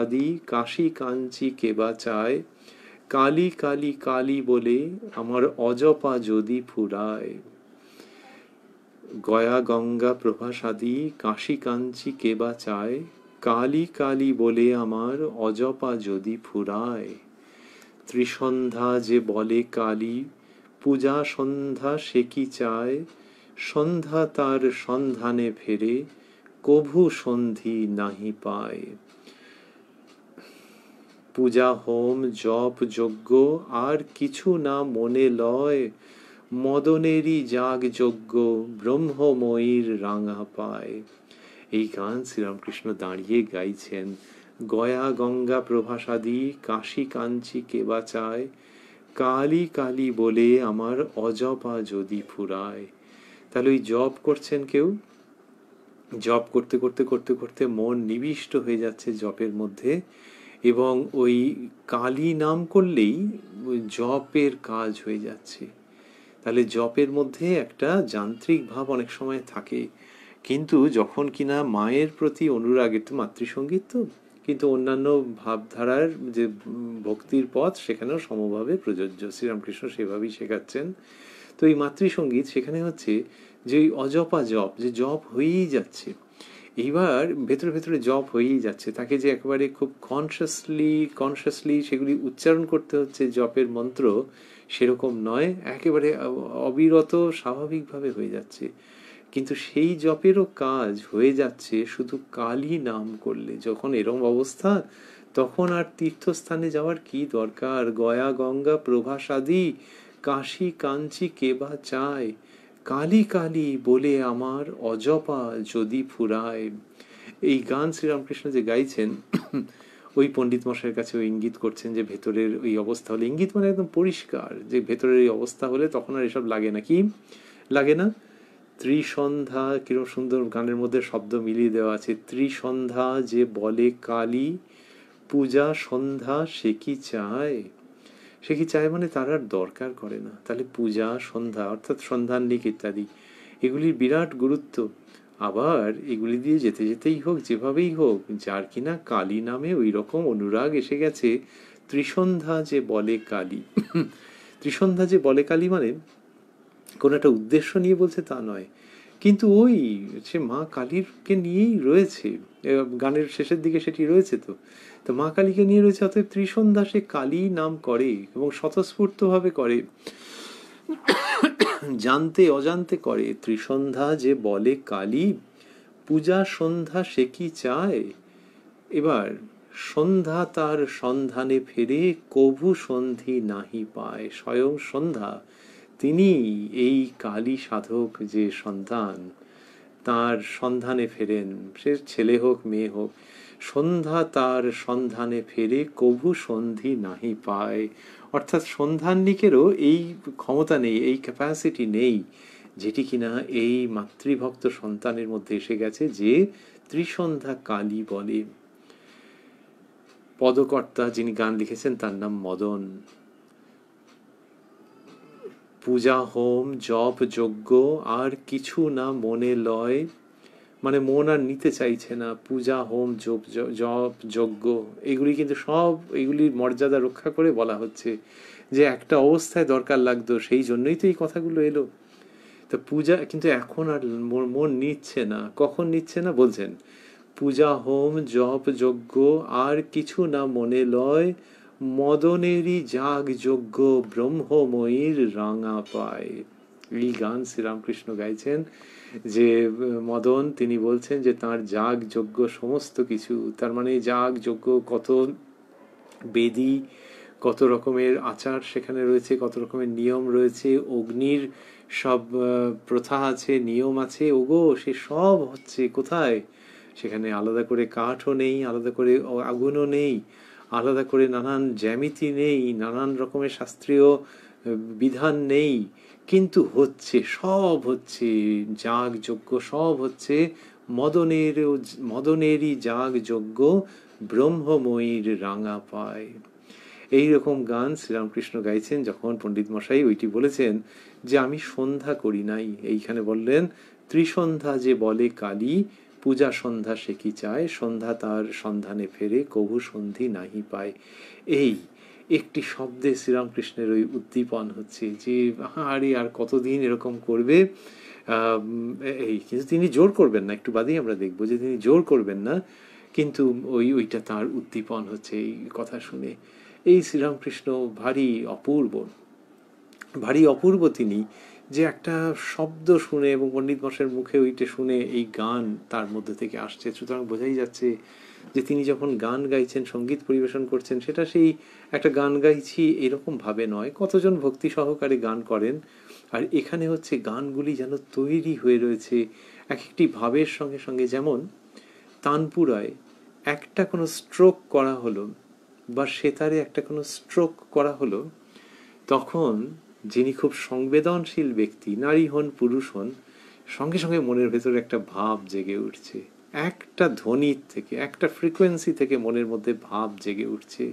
আদি কাশী কাঞ্চি কেবা চায় কালী কালী কালী বলে আমার অজপা যদি ফুরায় গয়া গঙ্গা আদি কাশী কাঞ্চি কেবা চায় কালি কালি বলে আমার অজপা যদি ফুরায় ত্রিসন্ধ্যা যে বলে কালী পূজা সন্ধ্যা সে কি চায় সন্ধ্যা তার সন্ধানে ফেরে কভু সন্ধি নাহি পায় পূজা হোম জপ যজ্ঞ আর কিছু না মনে লয় মদনেরই জাগ যজ্ঞ ব্রহ্মময়ীর রাঙা পায় এই গান শ্রীরামকৃষ্ণ দাঁড়িয়ে গাইছেন গয়া গঙ্গা প্রভাসাদি কাশী কাঞ্চি কেবা চায় কালি কালি বলে আমার অজপা যদি ফুরায় তাহলে ওই জপ করছেন কেউ জপ করতে করতে করতে করতে মন নিবিষ্ট হয়ে যাচ্ছে জপের মধ্যে এবং ওই কালী নাম করলেই জপের কাজ হয়ে যাচ্ছে তাহলে জপের মধ্যে একটা যান্ত্রিক ভাব অনেক সময় থাকে কিন্তু যখন কিনা মায়ের প্রতি অনুরাগ একটু মাতৃসঙ্গীত তো কিন্তু অন্যান্য ভাবধারার যে ভক্তির পথ সেখানেও সমভাবে প্রযোজ্য শ্রীরামকৃষ্ণ সেভাবেই শেখাচ্ছেন তো এই মাতৃসঙ্গীত সেখানে হচ্ছে যে ওই অজপা জপ যে জপ হয়েই যাচ্ছে এইবার ভেতরে ভেতরে জপ হয়েই যাচ্ছে তাকে যে একেবারে খুব কনসিয়াসলি কনসিয়াসলি সেগুলি উচ্চারণ করতে হচ্ছে জপের মন্ত্র সেরকম নয় একেবারে অবিরত স্বাভাবিকভাবে হয়ে যাচ্ছে কিন্তু সেই জপেরও কাজ হয়ে যাচ্ছে শুধু কালি নাম করলে যখন এরম অবস্থা তখন আর তীর্থস্থানে যাওয়ার কি দরকার গয়া গঙ্গা আদি কাশি কাঞ্চি কেবা চায় কালি কালি বলে আমার অজপা যদি ফুরায় এই গান শ্রীরামকৃষ্ণ যে গাইছেন ওই পণ্ডিত মশাইয়ের কাছে ওই ইঙ্গিত করছেন যে ভেতরের ওই অবস্থা হলে ইঙ্গিত মানে একদম পরিষ্কার যে ভেতরের এই অবস্থা হলে তখন আর এসব লাগে না কি লাগে না ত্রিসন্ধ্যা কিরম সুন্দর গানের মধ্যে শব্দ মিলিয়ে দেওয়া আছে ত্রিসন্ধ্যা যে বলে কালী পূজা সন্ধ্যা সে কি চায় সে কি চায় মানে তার আর দরকার করে না তাহলে পূজা সন্ধ্যা অর্থাৎ নিক ইত্যাদি এগুলির বিরাট গুরুত্ব আবার এগুলি দিয়ে যেতে যেতেই হোক যেভাবেই হোক যার কিনা কালী নামে ওই রকম অনুরাগ এসে গেছে ত্রিসন্ধ্যা যে বলে কালী ত্রিসন্ধ্যা যে বলে কালী মানে কোনো একটা উদ্দেশ্য নিয়ে বলছে তা নয় কিন্তু ওই সে মা কালীরকে নিয়েই রয়েছে গানের শেষের দিকে সেটি রয়েছে তো তো মা কালীকে নিয়ে রয়েছে অতএব ত্রিসন্ধ্যা সে কালী নাম করে এবং স্বতঃস্ফূর্তভাবে করে জানতে অজান্তে করে ত্রিসন্ধ্যা যে বলে কালী পূজা সন্ধ্যা সে কি চায় এবার সন্ধ্যা তার সন্ধানে ফেরে কভু সন্ধি নাহি পায় স্বয়ং সন্ধ্যা তিনি এই কালী সাধক যে সন্তান তার সন্ধানে ফেরেন সে ছেলে হোক মেয়ে হোক সন্ধ্যা তার সন্ধানে ফেরে কভু সন্ধি নাহি পায় অর্থাৎ সন্ধানিকেরও এই ক্ষমতা নেই এই ক্যাপাসিটি নেই যেটি কিনা এই মাতৃভক্ত সন্তানের মধ্যে এসে গেছে যে ত্রিসন্ধ্যা কালী বলে পদকর্তা যিনি গান লিখেছেন তার নাম মদন পূজা হোম জপ যজ্ঞ আর কিছু না মনে লয় মানে মন আর নিতে চাইছে না পূজা হোম জপ জপ যজ্ঞ এগুলি কিন্তু সব এগুলির মর্যাদা রক্ষা করে বলা হচ্ছে যে একটা অবস্থায় দরকার লাগতো সেই জন্যই তো এই কথাগুলো এলো তো পূজা কিন্তু এখন আর মন নিচ্ছে না কখন নিচ্ছে না বলছেন পূজা হোম জপ যজ্ঞ আর কিছু না মনে লয় মদনেরই যাগযজ্ঞ ব্রহ্মময়ীর রাঙা পায় এই গান শ্রীরামকৃষ্ণ গাইছেন যে মদন তিনি বলছেন যে তার যাগযজ্ঞ সমস্ত কিছু তার মানে যাগযজ্ঞ কত বেদি কত রকমের আচার সেখানে রয়েছে কত রকমের নিয়ম রয়েছে অগ্নির সব প্রথা আছে নিয়ম আছে ওগো সে সব হচ্ছে কোথায় সেখানে আলাদা করে কাঠও নেই আলাদা করে আগুনও নেই আলাদা করে নানান জ্যামিতি নেই নানান রকমের শাস্ত্রীয় বিধান নেই কিন্তু হচ্ছে সব হচ্ছে যাগ যজ্ঞ সব হচ্ছে মদনের মদনেরই যাগ যজ্ঞ ব্রহ্মময়ীর রাঙা পায় এই রকম গান শ্রীরামকৃষ্ণ গাইছেন যখন পণ্ডিত মশাই ওইটি বলেছেন যে আমি সন্ধ্যা করি নাই এইখানে বললেন ত্রিসন্ধ্যা যে বলে কালী পূজা সন্ধ্যা সে কি চায় সন্ধ্যা তার সন্ধানে ফেরে কভু সন্ধি নাহি পায় এই একটি শব্দে শ্রীরামকৃষ্ণের ওই উদ্দীপন হচ্ছে যে আরে আর কতদিন এরকম করবে এই কিন্তু তিনি জোর করবেন না একটু বাদেই আমরা দেখব যে তিনি জোর করবেন না কিন্তু ওই ওইটা তার উদ্দীপন হচ্ছে এই কথা শুনে এই শ্রীরামকৃষ্ণ ভারী অপূর্ব ভারী অপূর্ব তিনি যে একটা শব্দ শুনে এবং পণ্ডিত বসের মুখে ওইটা শুনে এই গান তার মধ্যে থেকে আসছে সুতরাং বোঝাই যাচ্ছে যে তিনি যখন গান গাইছেন সঙ্গীত পরিবেশন করছেন সেটা সেই একটা গান গাইছি এরকমভাবে নয় কতজন ভক্তি সহকারে গান করেন আর এখানে হচ্ছে গানগুলি যেন তৈরি হয়ে রয়েছে এক একটি ভাবের সঙ্গে সঙ্গে যেমন তানপুরায় একটা কোনো স্ট্রোক করা হলো বা সেতারে একটা কোনো স্ট্রোক করা হলো তখন যিনি খুব সংবেদনশীল ব্যক্তি নারী হন পুরুষ হন সঙ্গে সঙ্গে মনের ভেতরে একটা ভাব জেগে উঠছে একটা ধ্বনির থেকে একটা ফ্রিকোয়েন্সি থেকে মনের মধ্যে ভাব জেগে উঠছে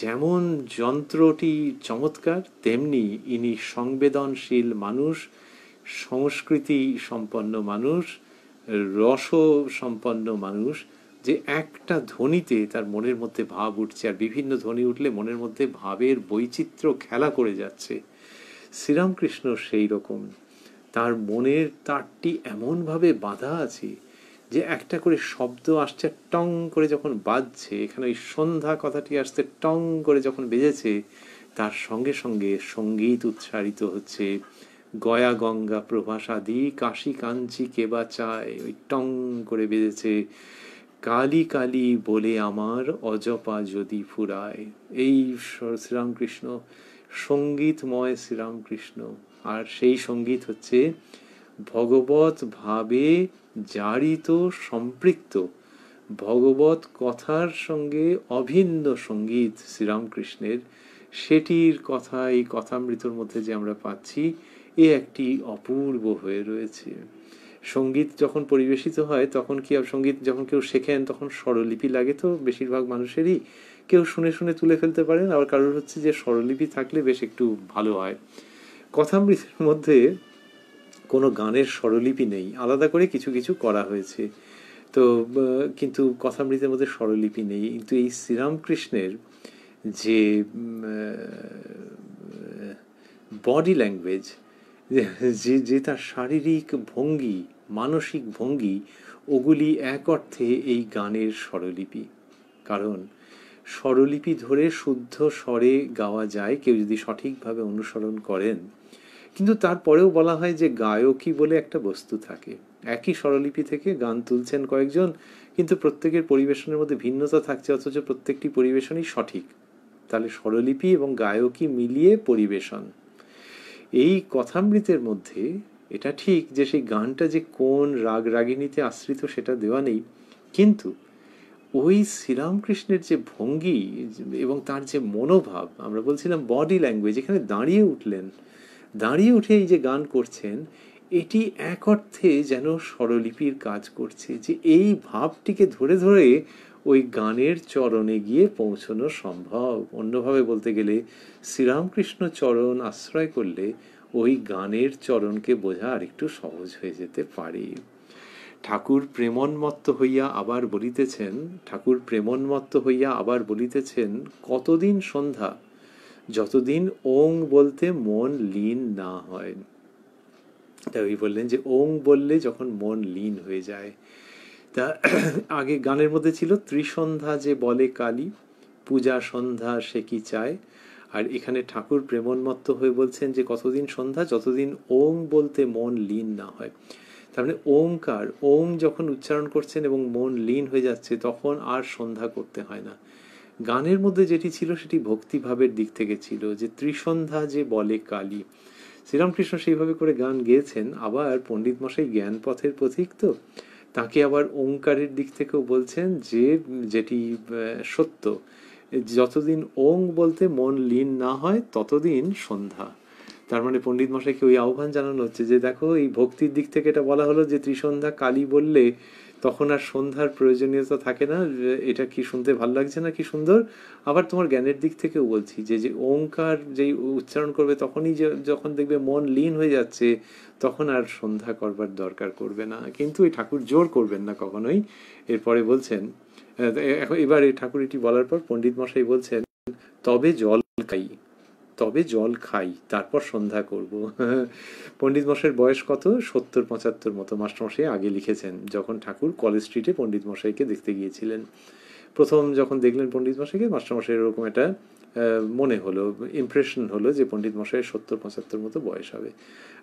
যেমন যন্ত্রটি চমৎকার তেমনি ইনি সংবেদনশীল মানুষ সংস্কৃতি সম্পন্ন মানুষ রস সম্পন্ন মানুষ যে একটা ধ্বনিতে তার মনের মধ্যে ভাব উঠছে আর বিভিন্ন ধ্বনি উঠলে মনের মধ্যে ভাবের বৈচিত্র্য খেলা করে যাচ্ছে শ্রীরামকৃষ্ণ সেই রকম তার মনের তারটি এমনভাবে বাধা আছে যে একটা করে শব্দ আসছে টং করে যখন বাজছে এখানে ওই সন্ধ্যা কথাটি আসতে টং করে যখন বেজেছে তার সঙ্গে সঙ্গে সঙ্গীত উচ্চারিত হচ্ছে গয়া গঙ্গা প্রভাসাদি কাশি কাঞ্চি কেবা চায় ওই টং করে বেজেছে কালি কালি বলে আমার অজপা যদি ফুরায় এই শ্রীরামকৃষ্ণ সঙ্গীতময় শ্রীরামকৃষ্ণ আর সেই সঙ্গীত হচ্ছে ভগবত ভাবে জারিত সম্পৃক্ত ভগবত কথার সঙ্গে অভিন্ন সঙ্গীত শ্রীরামকৃষ্ণের সেটির কথা এই কথামৃতর মধ্যে যে আমরা পাচ্ছি এ একটি অপূর্ব হয়ে রয়েছে সঙ্গীত যখন পরিবেশিত হয় তখন কি সঙ্গীত যখন কেউ শেখেন তখন স্বরলিপি লাগে তো বেশিরভাগ মানুষেরই কেউ শুনে শুনে তুলে ফেলতে পারেন আবার কারোর হচ্ছে যে স্বরলিপি থাকলে বেশ একটু ভালো হয় কথামৃতের মধ্যে কোনো গানের স্বরলিপি নেই আলাদা করে কিছু কিছু করা হয়েছে তো কিন্তু কথামৃতের মধ্যে স্বরলিপি নেই কিন্তু এই শ্রীরামকৃষ্ণের যে বডি ল্যাঙ্গুয়েজ যে যে তার শারীরিক ভঙ্গি মানসিক ভঙ্গি ওগুলি এক অর্থে এই গানের স্বরলিপি কারণ স্বরলিপি ধরে শুদ্ধ স্বরে গাওয়া যায় কেউ যদি সঠিকভাবে অনুসরণ করেন কিন্তু তারপরেও বলা হয় যে গায়কী বলে একটা বস্তু থাকে একই স্বরলিপি থেকে গান তুলছেন কয়েকজন কিন্তু প্রত্যেকের পরিবেশনের মধ্যে ভিন্নতা থাকছে অথচ প্রত্যেকটি পরিবেশনই সঠিক তাহলে স্বরলিপি এবং গায়কী মিলিয়ে পরিবেশন এই কথামৃতের মধ্যে এটা ঠিক যে সেই গানটা যে কোন রাগ রাগিনীতে আশ্রিত সেটা দেওয়া নেই কিন্তু ওই শ্রীরামকৃষ্ণের যে ভঙ্গি এবং তার যে মনোভাব আমরা বলছিলাম বডি ল্যাঙ্গুয়েজ এখানে দাঁড়িয়ে উঠলেন দাঁড়িয়ে উঠে এই যে গান করছেন এটি এক অর্থে যেন স্বরলিপির কাজ করছে যে এই ভাবটিকে ধরে ধরে ওই গানের চরণে গিয়ে পৌঁছানো সম্ভব অন্যভাবে বলতে গেলে শ্রীরামকৃষ্ণ চরণ আশ্রয় করলে ওই গানের চরণকে বোঝা আর একটু সহজ হয়ে যেতে পারে ঠাকুর প্রেমন্মত্ত হইয়া আবার বলিতেছেন ঠাকুর প্রেমন্মত্ত হইয়া আবার বলিতেছেন কতদিন সন্ধ্যা যতদিন ওং বলতে মন লীন না হয় তাই ওই বললেন যে ওং বললে যখন মন লীন হয়ে যায় তা আগে গানের মধ্যে ছিল ত্রিসন্ধ্যা যে বলে কালী পূজা সন্ধ্যা সে কি চায় আর এখানে ঠাকুর প্রেমন্মত্ত হয়ে বলছেন যে কতদিন সন্ধ্যা যতদিন ওং বলতে মন লীন না হয় তার মানে ওমকার ওম যখন উচ্চারণ করছেন এবং মন লীন হয়ে যাচ্ছে তখন আর সন্ধ্যা করতে হয় না গানের মধ্যে যেটি ছিল সেটি ভক্তিভাবের দিক থেকে ছিল যে ত্রিসন্ধ্যা যে বলে কালী শ্রীরামকৃষ্ণ সেইভাবে করে গান গেয়েছেন আবার পণ্ডিত মশাই জ্ঞান পথের পথিক তো তাকে আবার ওঙ্কারের দিক থেকেও বলছেন যে যেটি সত্য যতদিন ওং বলতে মন লীন না হয় ততদিন সন্ধ্যা তার মানে পণ্ডিত মশাইকে ওই আহ্বান জানানো হচ্ছে যে দেখো এই ভক্তির দিক থেকে এটা বলা হলো যে ত্রিসন্ধ্যা কালী বললে তখন আর সন্ধ্যার প্রয়োজনীয়তা থাকে না এটা কি শুনতে ভালো লাগছে না কি সুন্দর আবার তোমার জ্ঞানের দিক থেকেও বলছি যে যে ওঙ্কার যেই উচ্চারণ করবে তখনই যে যখন দেখবে মন লীন হয়ে যাচ্ছে তখন আর সন্ধ্যা করবার দরকার করবে না কিন্তু এই ঠাকুর জোর করবেন না কখনোই এরপরে বলছেন এবার এই ঠাকুর এটি বলার পর পণ্ডিত মশাই বলছেন তবে জল খাই তবে জল খাই তারপর সন্ধ্যা করব পণ্ডিত মশাইয়ের বয়স কত সত্তর পঁচাত্তর মতো মাস্টারমশাই আগে লিখেছেন যখন ঠাকুর কলেজ স্ট্রিটে পণ্ডিত মশাইকে দেখতে গিয়েছিলেন প্রথম যখন দেখলেন পণ্ডিত মশাইকে মাস্টমশাই এরকম একটা মনে হলো ইমপ্রেশন হলো যে পণ্ডিত মশাইয়ের সত্তর পঁচাত্তর মতো বয়স হবে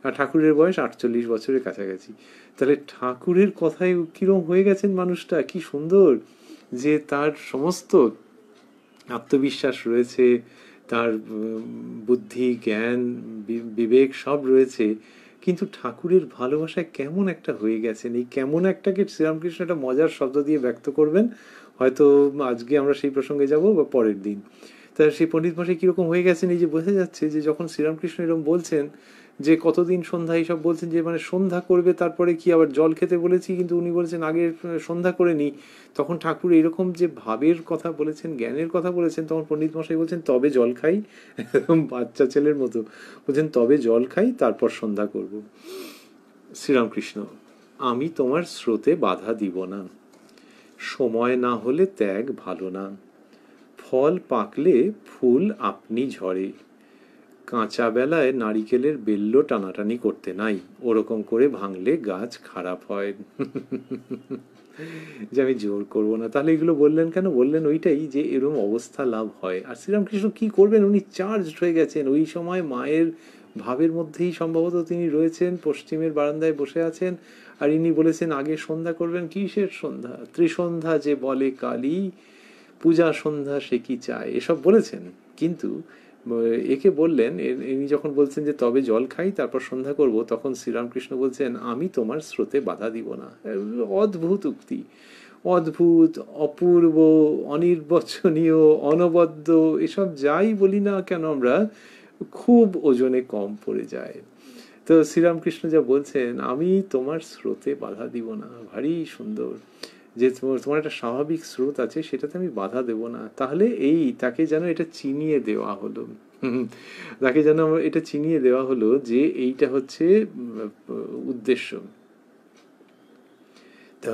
আর ঠাকুরের বয়স আটচল্লিশ বছরের কাছাকাছি তাহলে ঠাকুরের কথায় কীরকম হয়ে গেছেন মানুষটা কি সুন্দর যে তার সমস্ত আত্মবিশ্বাস রয়েছে তার বুদ্ধি জ্ঞান বিবেক সব রয়েছে কিন্তু ঠাকুরের ভালোবাসায় কেমন একটা হয়ে গেছেন এই কেমন একটাকে শ্রীরামকৃষ্ণ একটা মজার শব্দ দিয়ে ব্যক্ত করবেন হয়তো আজকে আমরা সেই প্রসঙ্গে যাব বা পরের দিন তা সেই পণ্ডিত মশাই কীরকম হয়ে গেছেন এই যে বোঝা যাচ্ছে যে যখন শ্রীরামকৃষ্ণ এরকম বলছেন যে কতদিন সন্ধ্যা এইসব বলছেন যে মানে সন্ধ্যা করবে তারপরে কি আবার জল খেতে বলেছি কিন্তু উনি বলেছেন আগে সন্ধ্যা করে নিই তখন ঠাকুর এরকম যে ভাবের কথা বলেছেন জ্ঞানের কথা বলেছেন তখন পণ্ডিত মশাই বলছেন তবে জল খাই বাচ্চা ছেলের মতো বলছেন তবে জল খাই তারপর সন্ধ্যা করব শ্রীরামকৃষ্ণ আমি তোমার স্রোতে বাধা দিব না সময় না হলে ত্যাগ ভালো না ফল পাকলে ফুল আপনি ঝরে কাঁচা বেলায় নারিকেলের বেল্ল টানাটানি করতে নাই ওরকম করে ভাঙলে গাছ খারাপ হয় যে আমি জোর করব না তাহলে এগুলো বললেন কেন বললেন ওইটাই যে এরম অবস্থা লাভ হয় আর শ্রীরামকৃষ্ণ কি করবেন উনি চার্জ হয়ে গেছেন ওই সময় মায়ের ভাবের মধ্যেই সম্ভবত তিনি রয়েছেন পশ্চিমের বারান্দায় বসে আছেন আর ইনি বলেছেন আগে সন্ধ্যা করবেন কিসের সন্ধ্যা ত্রিসন্ধ্যা যে বলে কালী পূজা সন্ধ্যা সে কি চায় এসব বলেছেন কিন্তু একে বললেন ইনি যখন বলছেন যে তবে জল খাই তারপর সন্ধ্যা করব তখন শ্রীরামকৃষ্ণ বলছেন আমি তোমার স্রোতে বাধা দিব না অদ্ভুত উক্তি অদ্ভুত অপূর্ব অনির্বচনীয় অনবদ্য এসব যাই বলি না কেন আমরা খুব ওজনে কম পড়ে যায় তো শ্রীরামকৃষ্ণ যা বলছেন আমি তোমার স্রোতে বাধা দিব না ভারী সুন্দর যে তোমার একটা স্বাভাবিক স্রোত আছে সেটাতে আমি বাধা দেব না তাহলে এই তাকে যেন এটা চিনিয়ে দেওয়া হলো তাকে যেন এটা চিনিয়ে দেওয়া হলো যে এইটা হচ্ছে উদ্দেশ্য তো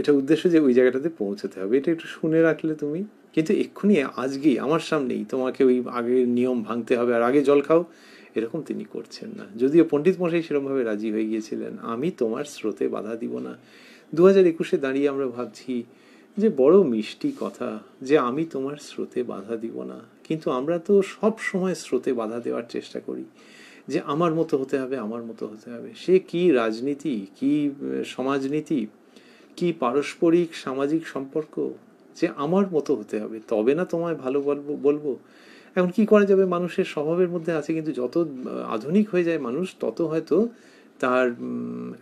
এটা উদ্দেশ্য যে ওই জায়গাটাতে পৌঁছাতে হবে এটা একটু শুনে রাখলে তুমি কিন্তু এক্ষুনি আজকেই আমার সামনেই তোমাকে ওই আগের নিয়ম ভাঙতে হবে আর আগে জল খাও এরকম তিনি করছেন না যদিও পণ্ডিত মশাই সেরকমভাবে রাজি হয়ে গিয়েছিলেন আমি তোমার স্রোতে বাধা দিব না দু হাজার একুশে দাঁড়িয়ে আমরা ভাবছি যে বড় মিষ্টি কথা যে আমি তোমার স্রোতে বাধা দিব না কিন্তু আমরা তো সব সময় স্রোতে বাধা দেওয়ার চেষ্টা করি যে আমার মতো হতে হবে আমার মতো হতে হবে সে কি রাজনীতি কি সমাজনীতি কি পারস্পরিক সামাজিক সম্পর্ক যে আমার মতো হতে হবে তবে না তোমায় ভালো বলবো বলবো এখন কি করা যাবে মানুষের স্বভাবের মধ্যে আছে কিন্তু যত আধুনিক হয়ে যায় মানুষ তত হয়তো তার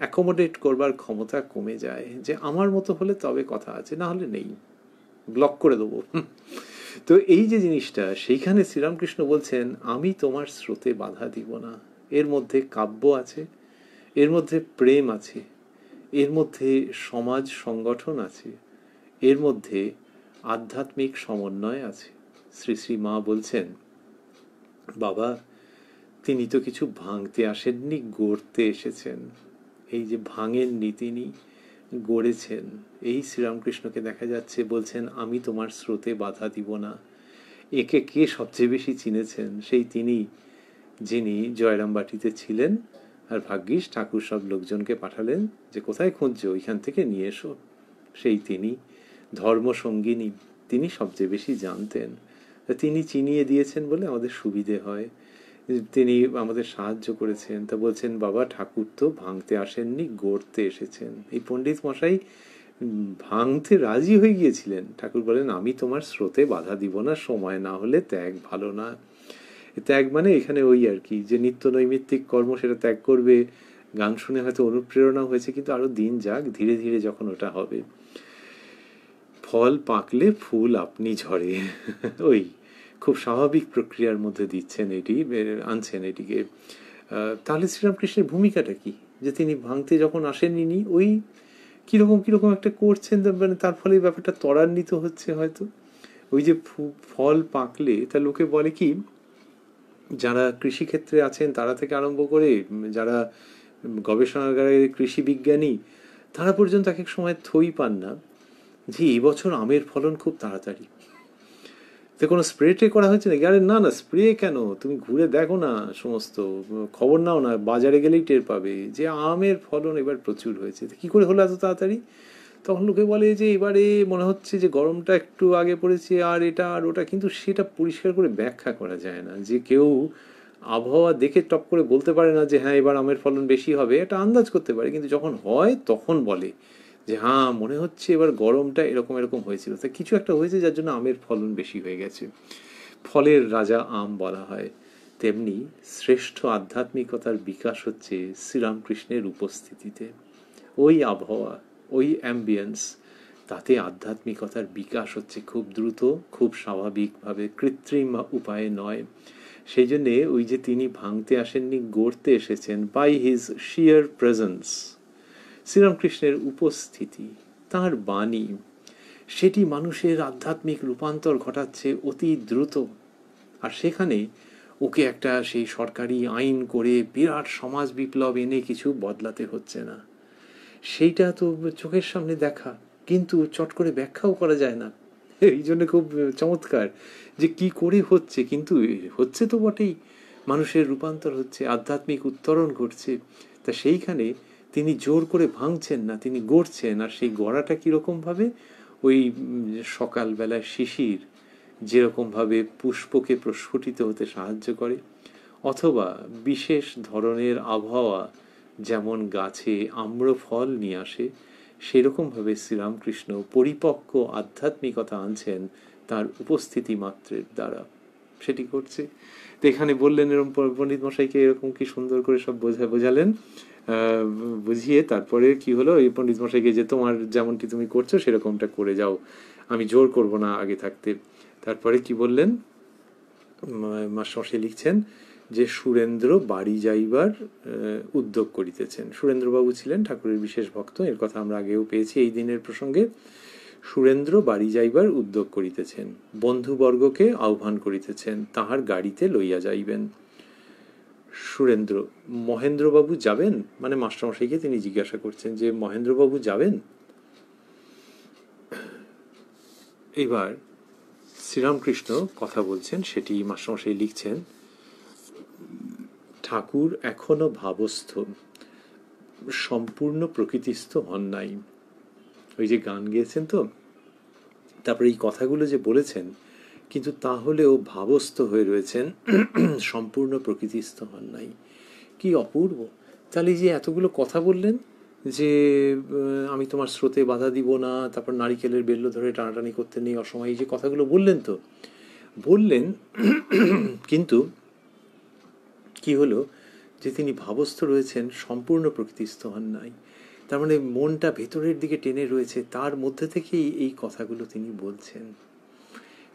অ্যাকোমোডেট করবার ক্ষমতা কমে যায় যে আমার মতো হলে তবে কথা আছে না হলে নেই ব্লক করে দেবো তো এই যে জিনিসটা সেইখানে শ্রীরামকৃষ্ণ বলছেন আমি তোমার স্রোতে বাধা দিব না এর মধ্যে কাব্য আছে এর মধ্যে প্রেম আছে এর মধ্যে সমাজ সংগঠন আছে এর মধ্যে আধ্যাত্মিক সমন্বয় আছে শ্রী শ্রী মা বলছেন বাবা তিনি তো কিছু ভাঙতে আসেননি গড়তে এসেছেন এই যে ভাঙেননি তিনি গড়েছেন এই শ্রীরামকৃষ্ণকে দেখা যাচ্ছে বলছেন আমি তোমার স্রোতে বাধা দিব না একে কে সবচেয়ে বেশি চিনেছেন সেই তিনি যিনি জয়রামবাটিতে ছিলেন আর ভাগ্যিস ঠাকুর সব লোকজনকে পাঠালেন যে কোথায় খুঁজছো ওইখান থেকে নিয়ে এসো সেই তিনি ধর্মসঙ্গিনী তিনি সবচেয়ে বেশি জানতেন তিনি চিনিয়ে দিয়েছেন বলে আমাদের সুবিধে হয় তিনি আমাদের সাহায্য করেছেন তা বলছেন বাবা ঠাকুর তো ভাঙতে আসেননি গড়তে এসেছেন এই পণ্ডিত মশাই ভাঙতে রাজি হয়ে গিয়েছিলেন ঠাকুর বলেন আমি তোমার স্রোতে বাধা দিব না সময় না হলে ত্যাগ ভালো না ত্যাগ মানে এখানে ওই আর কি যে নিত্য নৈমিত্তিক কর্ম সেটা ত্যাগ করবে গান শুনে হয়তো অনুপ্রেরণা হয়েছে কিন্তু আরও দিন যাক ধীরে ধীরে যখন ওটা হবে ফল পাকলে ফুল আপনি ঝরে ওই খুব স্বাভাবিক প্রক্রিয়ার মধ্যে দিচ্ছেন এটি আনছেন এটিকে তাহলে শ্রীরামকৃষ্ণের ভূমিকাটা কি যে তিনি ভাঙতে যখন আসেননি ওই কীরকম কীরকম একটা করছেন মানে তার ফলে ব্যাপারটা ত্বরান্বিত হচ্ছে হয়তো ওই যে ফল পাকলে তা লোকে বলে কি যারা কৃষিক্ষেত্রে আছেন তারা থেকে আরম্ভ করে যারা গবেষণাগারে কৃষি বিজ্ঞানী তারা পর্যন্ত এক এক সময় থই পান না যে এবছর আমের ফলন খুব তাড়াতাড়ি যে কোনো স্প্রেটে করা হয়েছে নাকি আরে না না স্প্রে কেন তুমি ঘুরে দেখো না সমস্ত খবর নাও না বাজারে গেলেই টের পাবে যে আমের ফলন এবার প্রচুর হয়েছে কী করে হলো এত তাড়াতাড়ি তখন লোকে বলে যে এবারে মনে হচ্ছে যে গরমটা একটু আগে পড়েছে আর এটা আর ওটা কিন্তু সেটা পরিষ্কার করে ব্যাখ্যা করা যায় না যে কেউ আবহাওয়া দেখে টপ করে বলতে পারে না যে হ্যাঁ এবার আমের ফলন বেশি হবে এটা আন্দাজ করতে পারে কিন্তু যখন হয় তখন বলে যে হ্যাঁ মনে হচ্ছে এবার গরমটা এরকম এরকম হয়েছিল তা কিছু একটা হয়েছে যার জন্য আমের ফলন বেশি হয়ে গেছে ফলের রাজা আম বলা হয় তেমনি শ্রেষ্ঠ আধ্যাত্মিকতার বিকাশ হচ্ছে শ্রীরামকৃষ্ণের উপস্থিতিতে ওই আবহাওয়া ওই অ্যাম্বিয়েন্স তাতে আধ্যাত্মিকতার বিকাশ হচ্ছে খুব দ্রুত খুব স্বাভাবিকভাবে কৃত্রিম উপায়ে নয় সেই জন্যে ওই যে তিনি ভাঙতে আসেননি গড়তে এসেছেন বাই হিজ শিয়ার প্রেজেন্স শ্রীরামকৃষ্ণের উপস্থিতি তাঁর বাণী সেটি মানুষের আধ্যাত্মিক রূপান্তর ঘটাচ্ছে অতি দ্রুত আর সেখানে ওকে একটা সেই সরকারি আইন করে বিরাট সমাজ বিপ্লব এনে কিছু বদলাতে হচ্ছে না সেইটা তো চোখের সামনে দেখা কিন্তু চট করে ব্যাখ্যাও করা যায় না এই জন্য খুব চমৎকার যে কি করে হচ্ছে কিন্তু হচ্ছে তো বটেই মানুষের রূপান্তর হচ্ছে আধ্যাত্মিক উত্তরণ ঘটছে তা সেইখানে তিনি জোর করে ভাঙছেন না তিনি গড়ছেন আর সেই গড়াটা কীরকমভাবে ওই সকালবেলায় শিশির যেরকমভাবে পুষ্পকে প্রস্ফুটিত হতে সাহায্য করে অথবা বিশেষ ধরনের আবহাওয়া যেমন গাছে আম্র ফল নিয়ে আসে সেরকমভাবে শ্রীরামকৃষ্ণ পরিপক্ক আধ্যাত্মিকতা আনছেন তার উপস্থিতি মাত্রের দ্বারা সেটি করছে তো এখানে বললেন এরকম পণ্ডিত মশাইকে এরকম কি সুন্দর করে সব বোঝা বোঝালেন বুঝিয়ে তারপরে কি হলো এই পণ্ডিত মশাইকে যে তোমার যেমনটি তুমি করছো সেরকমটা করে যাও আমি জোর করব না আগে থাকতে তারপরে কি বললেন মাস্টারমশাই লিখছেন যে সুরেন্দ্র বাড়ি যাইবার উদ্যোগ করিতেছেন সুরেন্দ্রবাবু ছিলেন ঠাকুরের বিশেষ ভক্ত এর কথা আমরা আগেও পেয়েছি এই দিনের প্রসঙ্গে সুরেন্দ্র বাড়ি যাইবার উদ্যোগ করিতেছেন বন্ধুবর্গকে আহ্বান করিতেছেন তাহার গাড়িতে লইয়া যাইবেন সুরেন্দ্র মহেন্দ্রবাবু যাবেন মানে মাস্টারমশাইকে তিনি জিজ্ঞাসা করছেন যে মহেন্দ্রবাবু যাবেন এবার শ্রীরামকৃষ্ণ কথা বলছেন সেটি মাস্টারমশাই লিখছেন ঠাকুর এখনো ভাবস্থ সম্পূর্ণ প্রকৃতিস্থ হন নাই ওই যে গান গিয়েছেন তো তারপরে এই কথাগুলো যে বলেছেন কিন্তু তাহলেও ভাবস্থ হয়ে রয়েছেন সম্পূর্ণ প্রকৃতিস্থ হন নাই কি অপূর্ব তাহলে যে এতগুলো কথা বললেন যে আমি তোমার স্রোতে বাধা দিব না তারপর নারিকেলের বেল্ল ধরে টানাটানি করতে নেই অসময়ে এই যে কথাগুলো বললেন তো বললেন কিন্তু কি হলো যে তিনি ভাবস্থ রয়েছেন সম্পূর্ণ প্রকৃতিস্থ হন নাই তার মানে মনটা ভেতরের দিকে টেনে রয়েছে তার মধ্যে থেকেই এই কথাগুলো তিনি বলছেন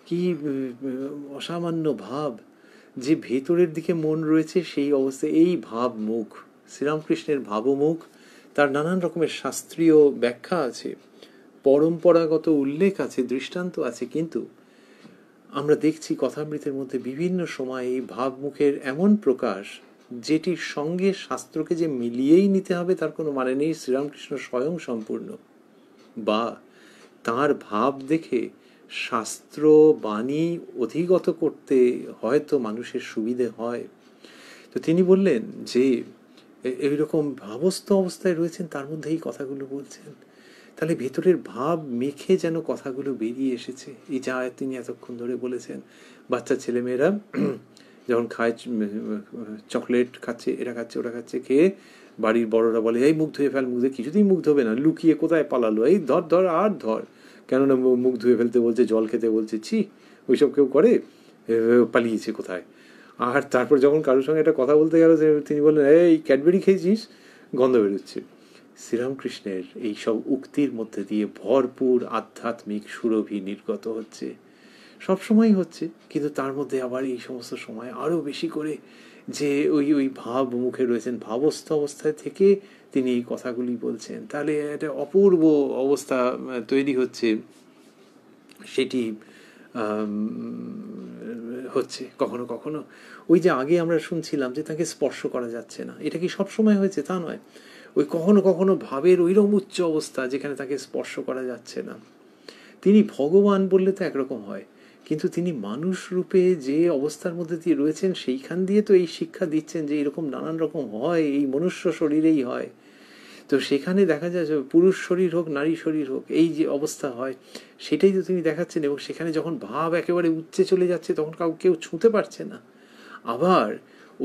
কি অসামান্য ভাব যে ভেতরের দিকে মন রয়েছে সেই অবস্থায় এই ভাবমুখ শ্রীরামকৃষ্ণের ভাবমুখ তার নানান রকমের শাস্ত্রীয় ব্যাখ্যা আছে পরম্পরাগত উল্লেখ আছে দৃষ্টান্ত আছে কিন্তু আমরা দেখছি কথামৃতের মধ্যে বিভিন্ন সময় এই ভাবমুখের এমন প্রকাশ যেটির সঙ্গে শাস্ত্রকে যে মিলিয়েই নিতে হবে তার কোনো মানে নেই শ্রীরামকৃষ্ণ স্বয়ং সম্পূর্ণ বা তার ভাব দেখে শাস্ত্র বাণী অধিগত করতে হয়তো মানুষের সুবিধে হয় তো তিনি বললেন যে এইরকম ভাবস্থ অবস্থায় রয়েছেন তার মধ্যে এই কথাগুলো বলছেন তাহলে ভেতরের ভাব মেখে যেন কথাগুলো বেরিয়ে এসেছে এই যা তিনি এতক্ষণ ধরে বলেছেন বাচ্চা ছেলেমেয়েরা যখন খায় চকলেট খাচ্ছে এরা খাচ্ছে ওরা খাচ্ছে খেয়ে বাড়ির বড়রা বলে এই মুখ ধুয়ে ফেল মুখ ধুয়ে কিছুতেই মুখ হবে না লুকিয়ে কোথায় পালালো এই ধর ধর আর ধর কেননা মুখ ধুয়ে ফেলতে বলছে জল খেতে বলছে ছি ওইসব কেউ করে পালিয়েছে কোথায় আর তারপর যখন কারোর সঙ্গে একটা কথা বলতে গেল তিনি বললেন এই ক্যাডবেরি খেয়েছিস গন্ধ বেরোচ্ছে শ্রীরামকৃষ্ণের এই সব উক্তির মধ্যে দিয়ে ভরপুর আধ্যাত্মিক সুরভি নির্গত হচ্ছে সবসময়ই হচ্ছে কিন্তু তার মধ্যে আবার এই সমস্ত সময় আরও বেশি করে যে ওই ওই ভাব মুখে রয়েছেন ভাবস্থ অবস্থায় থেকে তিনি এই কথাগুলি বলছেন তাহলে একটা অপূর্ব অবস্থা তৈরি হচ্ছে সেটি হচ্ছে কখনো কখনো ওই যে আগে আমরা শুনছিলাম যে তাকে স্পর্শ করা যাচ্ছে না এটা কি সবসময় হয়েছে তা নয় ওই কখনো কখনো ভাবের ওইরকম উচ্চ অবস্থা যেখানে তাকে স্পর্শ করা যাচ্ছে না তিনি ভগবান বললে তো একরকম হয় কিন্তু তিনি মানুষ রূপে যে অবস্থার মধ্যে দিয়ে রয়েছেন সেইখান দিয়ে তো এই শিক্ষা দিচ্ছেন যে এরকম নানান রকম হয় এই মনুষ্য শরীরেই হয় তো সেখানে দেখা যায় যে পুরুষ শরীর হোক নারী শরীর হোক এই যে অবস্থা হয় সেটাই তো তিনি দেখাচ্ছেন এবং সেখানে যখন ভাব একেবারে উচ্চে চলে যাচ্ছে তখন কাউ কেউ ছুঁতে পারছে না আবার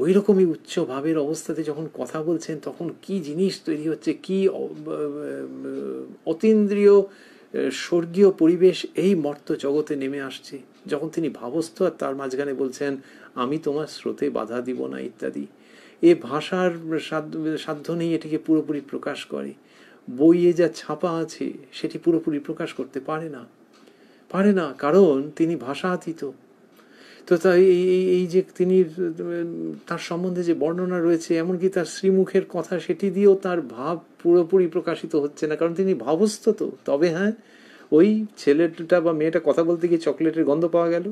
ওই রকমই উচ্চ ভাবের অবস্থাতে যখন কথা বলছেন তখন কি জিনিস তৈরি হচ্ছে কি অতীন্দ্রিয় স্বর্গীয় পরিবেশ এই মর্ত জগতে নেমে আসছে যখন তিনি ভাবস্থ আর তার মাঝখানে বলছেন আমি তোমার স্রোতে বাধা দিব না ইত্যাদি এ ভাষার সাধ্য নেই এটিকে পুরোপুরি প্রকাশ করে বইয়ে যা ছাপা আছে সেটি পুরোপুরি প্রকাশ করতে পারে না পারে না কারণ তিনি ভাষাতীত তো তাই এই এই যে তিনি তার সম্বন্ধে যে বর্ণনা রয়েছে এমনকি তার শ্রীমুখের কথা সেটি দিয়েও তার ভাব পুরোপুরি প্রকাশিত হচ্ছে না কারণ তিনি ভাবস্থ তো তবে হ্যাঁ ওই ছেলেটা বা মেয়েটা কথা বলতে গিয়ে চকলেটের গন্ধ পাওয়া গেল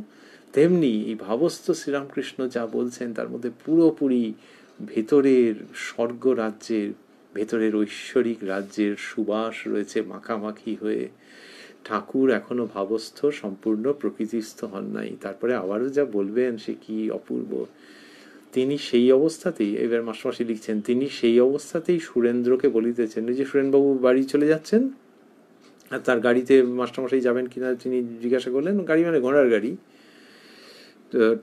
তেমনি এই ভাবস্থ শ্রীরামকৃষ্ণ যা বলছেন তার মধ্যে পুরোপুরি ভেতরের স্বর্গ রাজ্যের ভেতরের ঐশ্বরিক রাজ্যের সুবাস রয়েছে মাখামাখি হয়ে ঠাকুর এখনো ভাবস্থ সম্পূর্ণ প্রকৃতিস্থ হন নাই তারপরে আবারও যা বলবেন সে কি অপূর্ব তিনি সেই অবস্থাতেই এবার মাসমাসি লিখছেন তিনি সেই অবস্থাতেই সুরেন্দ্রকে বলিতেছেন যে সুরেনবাবু বাড়ি চলে যাচ্ছেন আর তার গাড়িতে মাস্টারমশাই যাবেন কিনা তিনি জিজ্ঞাসা করলেন গাড়ি মানে ঘোড়ার গাড়ি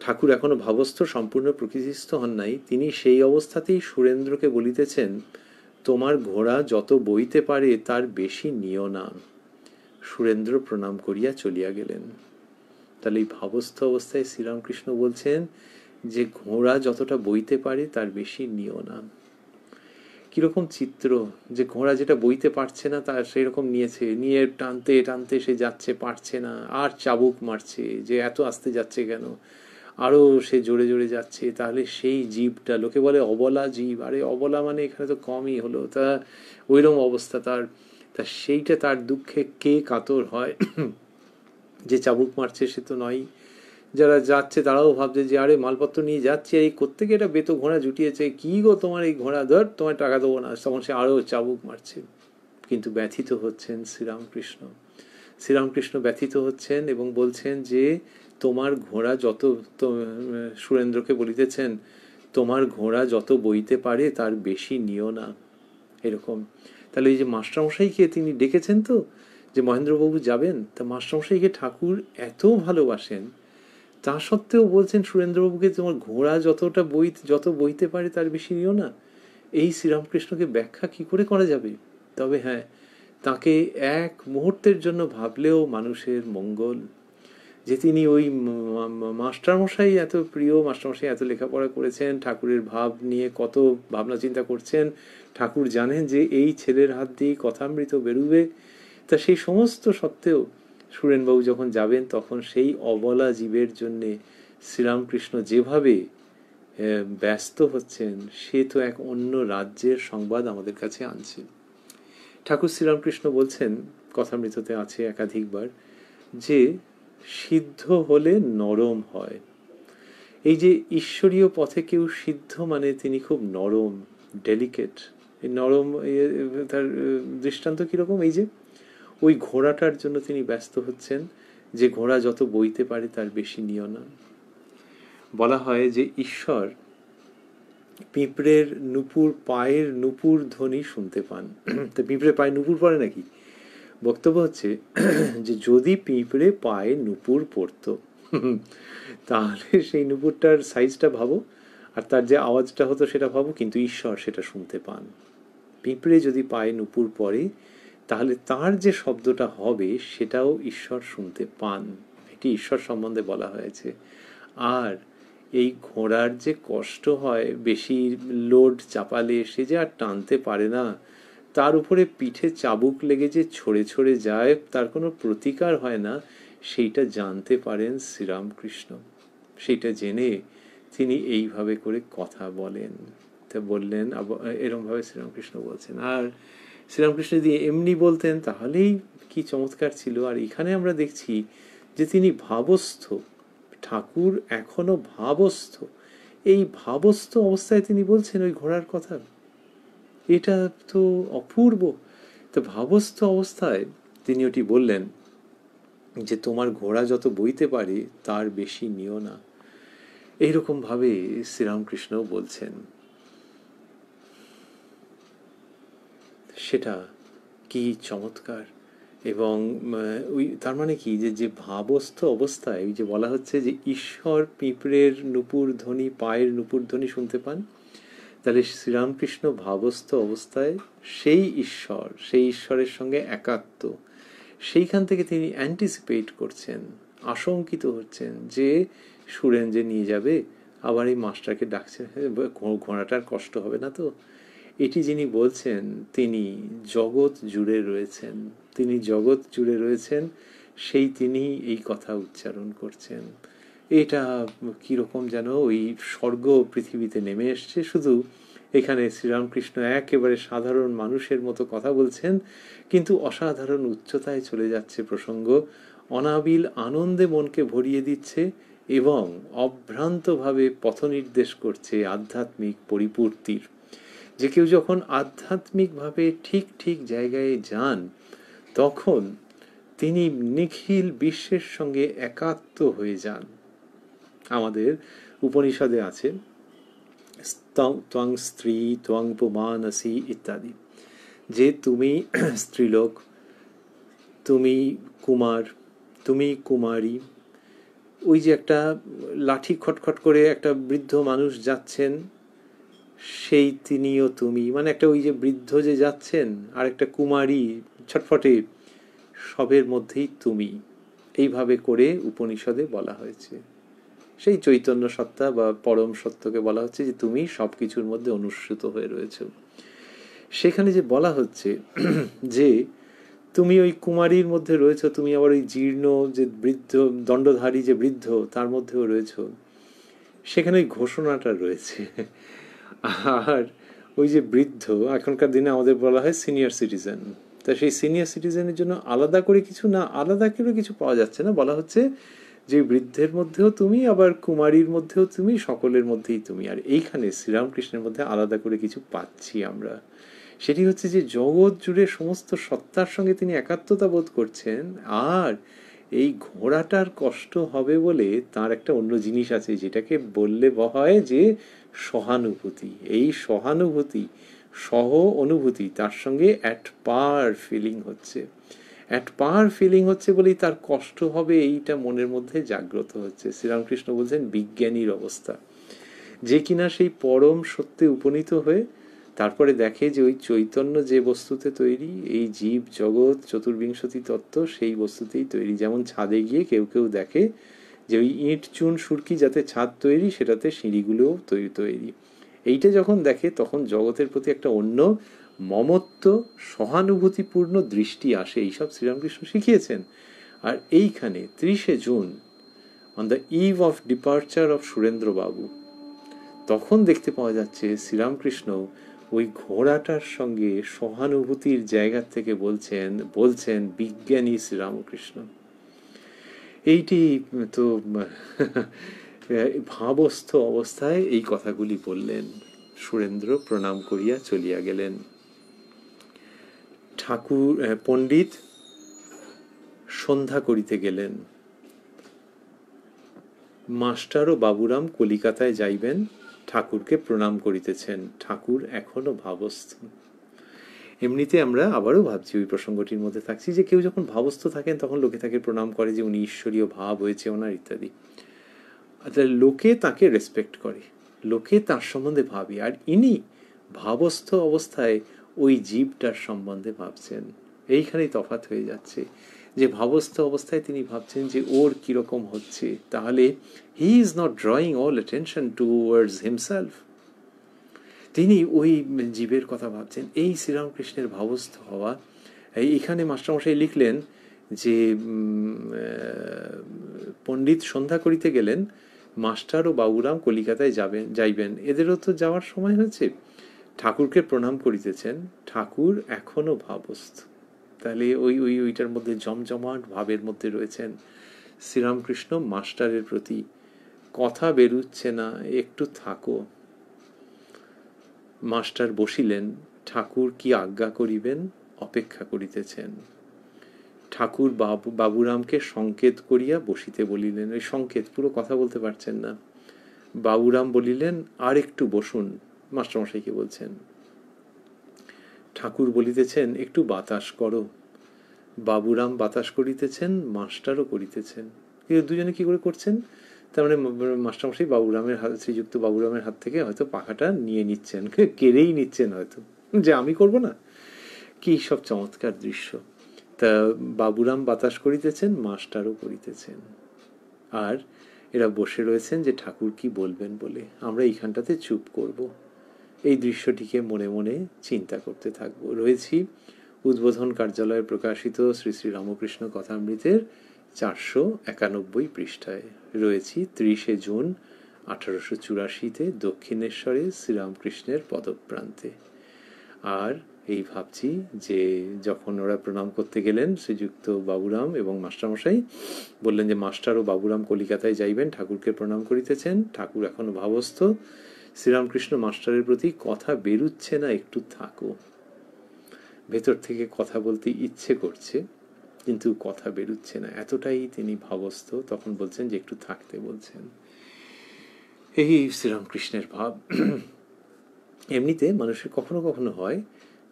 ঠাকুর এখনো ভাবস্থ সম্পূর্ণ প্রকৃতিস্থ হন নাই তিনি সেই অবস্থাতেই সুরেন্দ্রকে বলিতেছেন তোমার ঘোড়া যত বইতে পারে তার বেশি নিয় না সুরেন্দ্র প্রণাম করিয়া চলিয়া গেলেন তাহলে এই ভাবস্থ অবস্থায় শ্রীরামকৃষ্ণ বলছেন যে ঘোড়া যতটা বইতে পারে তার বেশি নিয় না কীরকম চিত্র যে ঘোড়া যেটা বইতে পারছে না তার সেই রকম নিয়েছে নিয়ে টানতে টানতে সে যাচ্ছে পারছে না আর চাবুক মারছে যে এত আস্তে যাচ্ছে কেন আরও সে জোরে জোরে যাচ্ছে তাহলে সেই জীবটা লোকে বলে অবলা জীব আরে অবলা মানে এখানে তো কমই হলো তা ওইরকম অবস্থা তার তা সেইটা তার দুঃখে কে কাতর হয় যে চাবুক মারছে সে তো নয় যারা যাচ্ছে তারাও ভাবছে যে আরে মালপত্র নিয়ে যাচ্ছে এই করতে গিয়ে এটা বেতো ঘোড়া জুটিয়েছে কী গো তোমার এই ঘোড়া ধর তোমার টাকা দেবো না তখন সে আরও চাবুক মারছে কিন্তু ব্যথিত হচ্ছেন শ্রীরামকৃষ্ণ শ্রীরামকৃষ্ণ ব্যথিত হচ্ছেন এবং বলছেন যে তোমার ঘোড়া যত সুরেন্দ্রকে বলিতেছেন তোমার ঘোড়া যত বইতে পারে তার বেশি নিও না এরকম তাহলে এই যে মাস্টারমশাইকে তিনি ডেকেছেন তো যে মহেন্দ্রবাবু যাবেন তা মাস্টারমশাইকে ঠাকুর এত ভালোবাসেন তা সত্ত্বেও বলছেন সুরেন্দ্রবাবুকে তোমার ঘোড়া যতটা বই যত বইতে পারে তার বেশি নিও না এই শ্রীরামকৃষ্ণকে ব্যাখ্যা কি করে করা যাবে তবে হ্যাঁ তাকে এক মুহূর্তের জন্য ভাবলেও মানুষের মঙ্গল যে তিনি ওই মাস্টারমশাই এত প্রিয় মাস্টারমশাই এত লেখাপড়া করেছেন ঠাকুরের ভাব নিয়ে কত ভাবনা চিন্তা করছেন ঠাকুর জানেন যে এই ছেলের হাত দিয়ে কথামৃত বেরুবে তা সেই সমস্ত সত্ত্বেও সুরেনবাবু যখন যাবেন তখন সেই অবলা জীবের জন্যে শ্রীরামকৃষ্ণ যেভাবে ব্যস্ত হচ্ছেন সে তো এক অন্য রাজ্যের সংবাদ আমাদের কাছে আনছে ঠাকুর শ্রীরামকৃষ্ণ বলছেন কথামৃততে আছে একাধিকবার যে সিদ্ধ হলে নরম হয় এই যে ঈশ্বরীয় পথে কেউ সিদ্ধ মানে তিনি খুব নরম ডেলিকেট নরম তার দৃষ্টান্ত কীরকম এই যে ওই ঘোড়াটার জন্য তিনি ব্যস্ত হচ্ছেন যে ঘোড়া যত বইতে পারে তার বেশি নিয় না বলা হয় যে ঈশ্বর পিঁপড়ের নুপুর পায়ের নুপুর ধ্বনি শুনতে পান তো পিঁপড়ে পায়ে নুপুর পড়ে নাকি বক্তব্য হচ্ছে যে যদি পিঁপড়ে পায়ে নুপুর পড়ত তাহলে সেই নুপুরটার সাইজটা ভাবো আর তার যে আওয়াজটা হতো সেটা ভাবো কিন্তু ঈশ্বর সেটা শুনতে পান পিঁপড়ে যদি পায়ে নুপুর পড়ে তাহলে তার যে শব্দটা হবে সেটাও ঈশ্বর শুনতে পান এটি ঈশ্বর সম্বন্ধে বলা হয়েছে আর এই ঘোড়ার যে কষ্ট হয় বেশি লোড চাপালে সে যে আর টানতে পারে না তার উপরে পিঠে চাবুক লেগে যে ছড়ে ছড়ে যায় তার কোনো প্রতিকার হয় না সেইটা জানতে পারেন শ্রীরামকৃষ্ণ সেইটা জেনে তিনি এইভাবে করে কথা বলেন তা বললেন এরমভাবে শ্রীরামকৃষ্ণ বলছেন আর শ্রীরামকৃষ্ণ যদি এমনি বলতেন তাহলেই কি চমৎকার ছিল আর এখানে আমরা দেখছি যে তিনি ভাবস্থ ঠাকুর এখনো ভাবস্থ এই ভাবস্থ অবস্থায় তিনি বলছেন ওই ঘোড়ার কথা এটা তো অপূর্ব তো ভাবস্থ অবস্থায় তিনি ওটি বললেন যে তোমার ঘোড়া যত বইতে পারে তার বেশি নিও না এইরকমভাবে শ্রীরামকৃষ্ণ বলছেন সেটা কি চমৎকার এবং ওই তার মানে কি যে যে ভাবস্থ অবস্থায় ওই যে বলা হচ্ছে যে ঈশ্বর পিঁপড়ের নুপুর ধ্বনি পায়ের নুপুর ধ্বনি শুনতে পান তাহলে শ্রীরামকৃষ্ণ ভাবস্থ অবস্থায় সেই ঈশ্বর সেই ঈশ্বরের সঙ্গে একাত্ম সেইখান থেকে তিনি অ্যান্টিসিপেট করছেন আশঙ্কিত হচ্ছেন যে সুরেন যে নিয়ে যাবে আবার এই মাস্টারকে ডাকছে ঘোড়াটার কষ্ট হবে না তো এটি যিনি বলছেন তিনি জগৎ জুড়ে রয়েছেন তিনি জগৎ জুড়ে রয়েছেন সেই তিনি এই কথা উচ্চারণ করছেন এটা কীরকম যেন ওই স্বর্গ পৃথিবীতে নেমে এসছে শুধু এখানে শ্রীরামকৃষ্ণ একেবারে সাধারণ মানুষের মতো কথা বলছেন কিন্তু অসাধারণ উচ্চতায় চলে যাচ্ছে প্রসঙ্গ অনাবিল আনন্দে মনকে ভরিয়ে দিচ্ছে এবং অভ্রান্তভাবে পথনির্দেশ করছে আধ্যাত্মিক পরিপূর্তির যে কেউ যখন আধ্যাত্মিকভাবে ঠিক ঠিক জায়গায় যান তখন তিনি নিখিল বিশ্বের সঙ্গে একাত্ম হয়ে যান আমাদের উপনিষদে আছে ত্বং স্ত্রী ত্বং পুমানসি ইত্যাদি যে তুমি স্ত্রীলোক তুমি কুমার তুমি কুমারী ওই যে একটা লাঠি খটখট করে একটা বৃদ্ধ মানুষ যাচ্ছেন সেই তিনিও তুমি মানে একটা ওই যে বৃদ্ধ যে যাচ্ছেন আর একটা কুমারী ছটফটে সবের মধ্যেই তুমি এইভাবে করে উপনিষদে বলা হয়েছে সেই চৈতন্য সত্তা বা পরম সত্যকে বলা হচ্ছে যে তুমি সব কিছুর মধ্যে অনুসৃত হয়ে রয়েছে সেখানে যে বলা হচ্ছে যে তুমি ওই কুমারীর মধ্যে রয়েছ তুমি আবার ওই জীর্ণ যে বৃদ্ধ দণ্ডধারী যে বৃদ্ধ তার মধ্যেও রয়েছ সেখানে ওই ঘোষণাটা রয়েছে আর ওই যে বৃদ্ধ এখনকার দিনে আমাদের বলা হয় সিনিয়র সিটিজেন তা সেই সিনিয়র সিটিজেনের জন্য আলাদা করে কিছু না আলাদা করে কিছু পাওয়া যাচ্ছে না বলা হচ্ছে যে বৃদ্ধের মধ্যেও তুমি আবার কুমারীর মধ্যেও তুমি সকলের মধ্যেই তুমি আর এইখানে শ্রীরামকৃষ্ণের মধ্যে আলাদা করে কিছু পাচ্ছি আমরা সেটি হচ্ছে যে জগৎ জুড়ে সমস্ত সত্তার সঙ্গে তিনি একাত্মতা বোধ করছেন আর এই ঘোড়াটার কষ্ট হবে বলে তার একটা অন্য জিনিস আছে যেটাকে বললে হয় যে সহানুভূতি এই সহানুভূতি সহ অনুভূতি তার সঙ্গে অ্যাট পার ফিলিং হচ্ছে অ্যাট পার ফিলিং হচ্ছে বলেই তার কষ্ট হবে এইটা মনের মধ্যে জাগ্রত হচ্ছে শ্রীরামকৃষ্ণ বলছেন বিজ্ঞানীর অবস্থা যে কিনা সেই পরম সত্যে উপনীত হয়ে তারপরে দেখে যে ওই চৈতন্য যে বস্তুতে তৈরি এই জীব জগৎ চতুর্বিংশতি তত্ত্ব সেই বস্তুতেই তৈরি যেমন ছাদে গিয়ে কেউ কেউ দেখে যে ওই ইঁট চুন সুরকি যাতে ছাদ তৈরি সেটাতে সিঁড়িগুলোও তৈরি তৈরি এইটা যখন দেখে তখন জগতের প্রতি একটা অন্য মমত্ব সহানুভূতিপূর্ণ দৃষ্টি আসে এইসব শ্রীরামকৃষ্ণ শিখিয়েছেন আর এইখানে ত্রিশে June on the eve of departure of সুরেন্দ্রবাবু তখন দেখতে পাওয়া যাচ্ছে শ্রীরামকৃষ্ণ ওই ঘোড়াটার সঙ্গে সহানুভূতির জায়গা থেকে বলছেন বলছেন বিজ্ঞানী শ্রীরামকৃষ্ণ এইটি তো ভাবস্থ অবস্থায় এই কথাগুলি বললেন সুরেন্দ্র প্রণাম করিয়া চলিয়া গেলেন ঠাকুর পণ্ডিত সন্ধ্যা করিতে গেলেন মাস্টার ও বাবুরাম কলিকাতায় যাইবেন ঠাকুরকে প্রণাম করিতেছেন ঠাকুর এখনো ভাবস্থ এমনিতে আমরা আবারও ভাবছি ওই প্রসঙ্গটির মধ্যে থাকছি যে কেউ যখন ভাবস্থ থাকেন তখন লোকে তাকে প্রণাম করে যে উনি ঈশ্বরীয় ভাব হয়েছে ওনার ইত্যাদি তাহলে আচ্ছা, লোকে তাকে রেসপেক্ট করে লোকে তার সম্বন্ধে ভাবি আর ইনি ভাবস্থ অবস্থায় ওই জীবটার সম্বন্ধে ভাবছেন এইখানেই তফাত হয়ে যাচ্ছে যে ভাবস্থ অবস্থায় তিনি ভাবছেন যে ওর কীরকম হচ্ছে তাহলে he is not drawing all attention towards himself তিনি ওই জীবের কথা ভাবছেন এই শ্রীরামকৃষ্ণের ভাবস্থ হওয়া এখানে মাস্টারমশাই লিখলেন যে পণ্ডিত সন্ধ্যা করিতে গেলেন মাস্টার ও বাবুরাম কলিকাতায় যাবেন যাইবেন এদেরও তো যাওয়ার সময় হয়েছে ঠাকুরকে প্রণাম করিতেছেন ঠাকুর এখনও ভাবস্থ তাহলে ওই ওই ওইটার মধ্যে জমজমাট ভাবের মধ্যে রয়েছেন শ্রীরামকৃষ্ণ মাস্টারের প্রতি কথা বেরুচ্ছে না একটু থাকো মাস্টার বসিলেন ঠাকুর কি আজ্ঞা করিবেন অপেক্ষা করিতেছেন ঠাকুর বাবু বাবুরামকে সংকেত করিয়া বসিতে বলিলেন ওই সংকেত পুরো কথা বলতে পারছেন না বাবুরাম বলিলেন আর একটু বসুন মাস্টারমশাইকে বলছেন ঠাকুর বলিতেছেন একটু বাতাস করো বাবুরাম বাতাস করিতেছেন মাস্টারও করিতেছেন কিন্তু দুজনে কি করে করছেন তার মানে মাস্টারমশাই বাবুরামের হাত শ্রীযুক্ত বাবুরামের হাত থেকে হয়তো পাখাটা নিয়ে নিচ্ছেন কেড়েই নিচ্ছেন হয়তো যে আমি করব না কি সব চমৎকার দৃশ্য তা বাবুরাম বাতাস করিতেছেন মাস্টারও করিতেছেন আর এরা বসে রয়েছেন যে ঠাকুর কি বলবেন বলে আমরা এইখানটাতে চুপ করব এই দৃশ্যটিকে মনে মনে চিন্তা করতে থাকবো রয়েছি উদ্বোধন কার্যালয়ে প্রকাশিত শ্রী শ্রী রামকৃষ্ণ কথামৃতের চারশো একানব্বই পৃষ্ঠায় রয়েছি ত্রিশে জুন আঠারোশো চুরাশিতে দক্ষিণেশ্বরে শ্রীরামকৃষ্ণের পদপ্রান্তে আর এই ভাবছি যে যখন ওরা প্রণাম করতে গেলেন শ্রীযুক্ত বাবুরাম এবং মাস্টারমশাই বললেন যে মাস্টার ও বাবুরাম কলিকাতায় যাইবেন ঠাকুরকে প্রণাম করিতেছেন ঠাকুর এখনও ভাবস্থ শ্রীরামকৃষ্ণ মাস্টারের প্রতি কথা বেরুচ্ছে না একটু থাকো ভেতর থেকে কথা বলতে ইচ্ছে করছে কিন্তু কথা বেরুচ্ছে না এতটাই তিনি ভাবস্থ তখন বলছেন যে একটু থাকতে বলছেন এই শ্রীরামকৃষ্ণের ভাব এমনিতে মানুষের কখনো কখনো হয়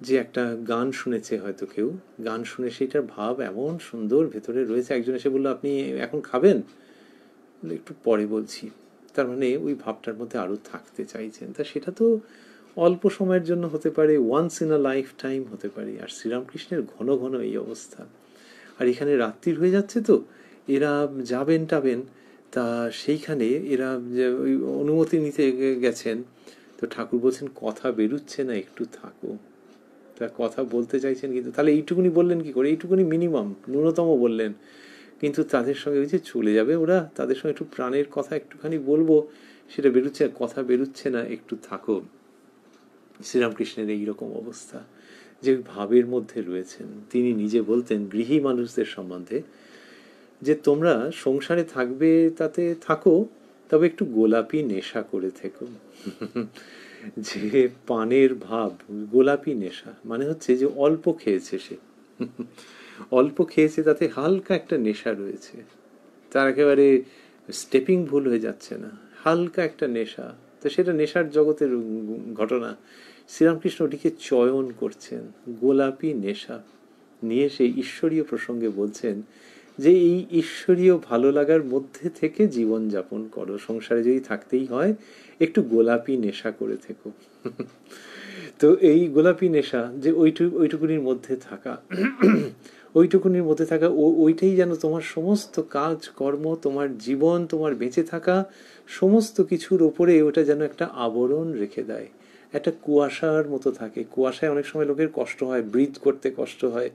যে একটা গান শুনেছে হয়তো কেউ গান শুনে সেইটার ভাব এমন সুন্দর ভেতরে রয়েছে একজন এসে বললো আপনি এখন খাবেন একটু পরে বলছি তার মানে ওই ভাবটার মধ্যে আরও থাকতে চাইছেন তা সেটা তো অল্প সময়ের জন্য হতে পারে once in a lifetime হতে পারে আর শ্রীরামকৃষ্ণের ঘন ঘন এই অবস্থা আর এখানে রাত্রির হয়ে যাচ্ছে তো এরা যাবেন টাবেন তা সেইখানে এরা ওই অনুমতি নিতে গেছেন তো ঠাকুর বলছেন কথা বেরুচ্ছে না একটু থাকো তা কথা বলতে চাইছেন কিন্তু তাহলে এইটুকুনি বললেন কি করে এইটুকুনি মিনিমাম ন্যূনতম বললেন কিন্তু তাদের সঙ্গে ওই যে চলে যাবে ওরা তাদের সঙ্গে একটু প্রাণের কথা একটুখানি বলবো সেটা বেরুচ্ছে কথা বেরুচ্ছে না একটু থাকো শ্রীরামকৃষ্ণের এইরকম অবস্থা যে ভাবের মধ্যে রয়েছেন তিনি নিজে বলতেন গৃহী মানুষদের সম্বন্ধে যে তোমরা সংসারে থাকবে তাতে থাকো তবে একটু গোলাপি নেশা করে থেকো যে পানের ভাব গোলাপি নেশা মানে হচ্ছে যে অল্প খেয়েছে সে অল্প খেয়েছে তাতে হালকা একটা নেশা রয়েছে তার একেবারে স্টেপিং ভুল হয়ে যাচ্ছে না হালকা একটা নেশা তো সেটা নেশার জগতের ঘটনা শ্রীরামকৃষ্ণ ওটিকে চয়ন করছেন গোলাপি নেশা নিয়ে সেই ঈশ্বরীয় প্রসঙ্গে বলছেন যে এই ঈশ্বরীয় ভালো লাগার মধ্যে থেকে জীবন যাপন করো সংসারে যদি থাকতেই হয় একটু গোলাপি নেশা করে থেকো তো এই গোলাপি নেশা যে ওইটুকু ওইটুকুনির মধ্যে থাকা ওইটুকুনির মধ্যে থাকা ও ওইটাই যেন তোমার সমস্ত কাজ কর্ম তোমার জীবন তোমার বেঁচে থাকা সমস্ত কিছুর ওপরে ওটা যেন একটা আবরণ রেখে দেয় একটা কুয়াশার মতো থাকে কুয়াশায় অনেক সময় লোকের কষ্ট হয় ব্রিথ করতে কষ্ট হয়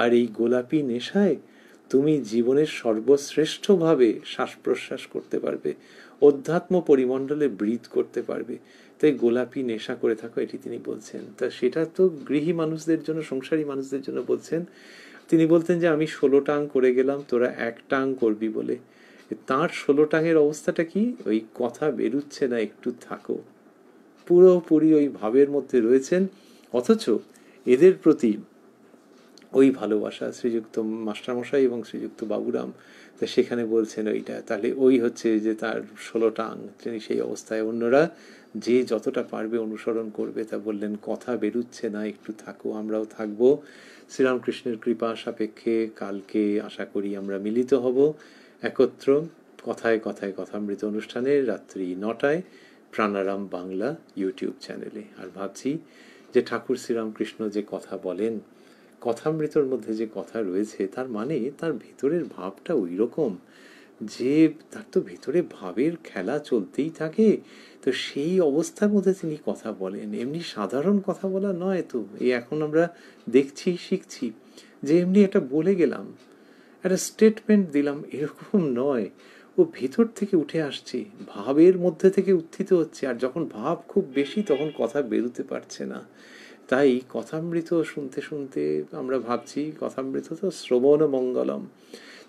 আর এই গোলাপি নেশায় তুমি জীবনের সর্বশ্রেষ্ঠভাবে শ্বাস প্রশ্বাস করতে পারবে অধ্যাত্ম পরিমণ্ডলে ব্রিথ করতে পারবে তাই গোলাপি নেশা করে থাকো এটি তিনি বলছেন তা সেটা তো গৃহী মানুষদের জন্য সংসারী মানুষদের জন্য বলছেন তিনি বলতেন যে আমি ষোলো টাং করে গেলাম তোরা এক টাং করবি বলে তাঁর ষোলো টাঙের অবস্থাটা কি ওই কথা বেরুচ্ছে না একটু থাকো পুরোপুরি ওই ভাবের মধ্যে রয়েছেন অথচ এদের প্রতি ওই ভালোবাসা শ্রীযুক্ত মাস্টারমশাই এবং শ্রীযুক্ত বাবুরাম তা সেখানে বলছেন ওইটা তাহলে ওই হচ্ছে যে তার ষোলোটা আং তিনি সেই অবস্থায় অন্যরা যে যতটা পারবে অনুসরণ করবে তা বললেন কথা বেরুচ্ছে না একটু থাকো আমরাও থাকব শ্রীরামকৃষ্ণের কৃপা সাপেক্ষে কালকে আশা করি আমরা মিলিত হব একত্র কথায় কথায় কথামৃত অনুষ্ঠানে রাত্রি নটায় প্রাণারাম বাংলা ইউটিউব চ্যানেলে আর ভাবছি যে ঠাকুর শ্রীরামকৃষ্ণ যে কথা বলেন কথামৃতর মধ্যে যে কথা রয়েছে তার মানে তার ভিতরের ভাবটা ওই রকম যে তার তো ভিতরে ভাবের খেলা চলতেই থাকে তো সেই অবস্থার মধ্যে তিনি কথা বলেন এমনি সাধারণ কথা বলা নয় তো এই এখন আমরা দেখছি শিখছি যে এমনি এটা বলে গেলাম একটা স্টেটমেন্ট দিলাম এরকম নয় ও ভেতর থেকে উঠে আসছে ভাবের মধ্যে থেকে উত্থিত হচ্ছে আর যখন ভাব খুব বেশি তখন কথা বেরোতে পারছে না তাই কথামৃত শুনতে শুনতে আমরা ভাবছি কথামৃত তো শ্রবণ মঙ্গলম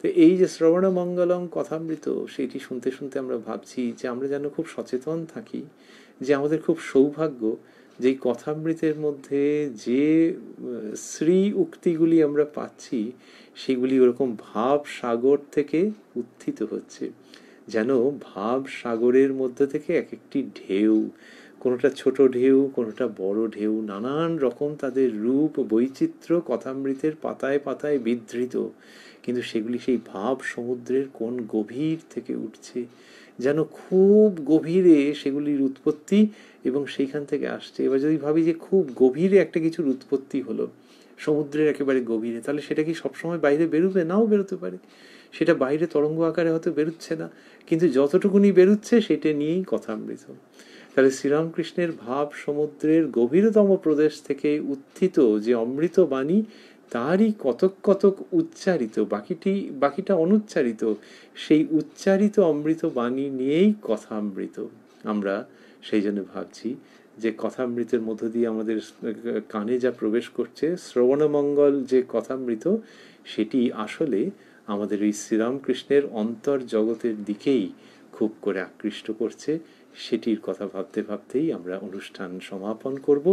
তো এই যে শ্রবণ মঙ্গলম কথামৃত সেটি শুনতে শুনতে আমরা ভাবছি যে আমরা যেন খুব সচেতন থাকি যে আমাদের খুব সৌভাগ্য যেই কথামৃতের মধ্যে যে শ্রী উক্তিগুলি আমরা পাচ্ছি সেগুলি ওরকম ভাব সাগর থেকে উত্থিত হচ্ছে যেন ভাব সাগরের মধ্যে থেকে এক একটি ঢেউ কোনোটা ছোট ঢেউ কোনোটা বড় ঢেউ নানান রকম তাদের রূপ বৈচিত্র্য কথামৃতের পাতায় পাতায় বিধৃত কিন্তু সেগুলি সেই ভাব সমুদ্রের কোন গভীর থেকে উঠছে যেন খুব গভীরে সেগুলির উৎপত্তি এবং সেইখান থেকে আসছে এবার যদি ভাবি যে খুব গভীরে একটা কিছুর উৎপত্তি হলো সমুদ্রের একেবারে গভীরে তাহলে সেটা কি সবসময় বাইরে বেরোবে নাও বেরোতে পারে সেটা বাইরে তরঙ্গ আকারে হয়তো বেরোচ্ছে না কিন্তু যতটুকুনি বেরোচ্ছে সেটা নিয়েই কথামৃত তাহলে শ্রীরামকৃষ্ণের ভাব সমুদ্রের গভীরতম প্রদেশ থেকে উত্থিত যে অমৃত বাণী তারই কতক কতক উচ্চারিত বাকিটি বাকিটা অনুচ্চারিত সেই উচ্চারিত অমৃত বাণী নিয়েই কথামৃত আমরা সেই জন্য ভাবছি যে কথামৃতের মধ্য দিয়ে আমাদের কানে যা প্রবেশ করছে শ্রবণমঙ্গল যে কথামৃত সেটি আসলে আমাদের এই শ্রীরামকৃষ্ণের অন্তর জগতের দিকেই খুব করে আকৃষ্ট করছে সেটির কথা ভাবতে ভাবতেই আমরা অনুষ্ঠান সমাপন করব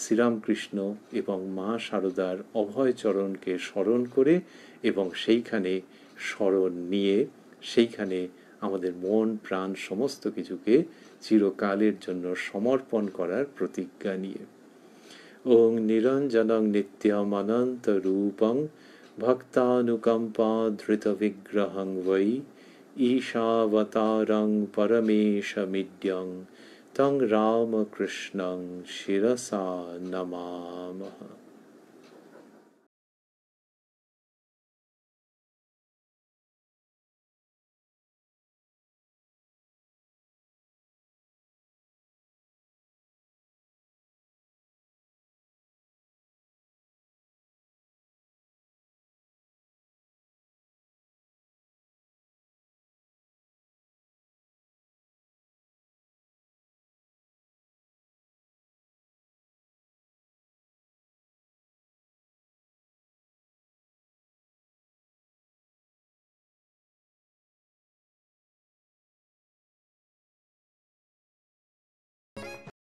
শ্রীরামকৃষ্ণ এবং মা অভয় অভয়চরণকে স্মরণ করে এবং সেইখানে স্মরণ নিয়ে সেইখানে আমাদের মন প্রাণ সমস্ত কিছুকে চিরকালের জন্য সমর্পণ করার প্রতিজ্ঞা নিয়ে ওং নিরঞ্জনং নিত্যম অনন্ত রূপং ভক্তানুকম্পা ধৃত বিগ্রহং বৈ ঈশাবতারং পরমেশ মিড্যং তং রামকৃষ্ণং শিরসা নমামহ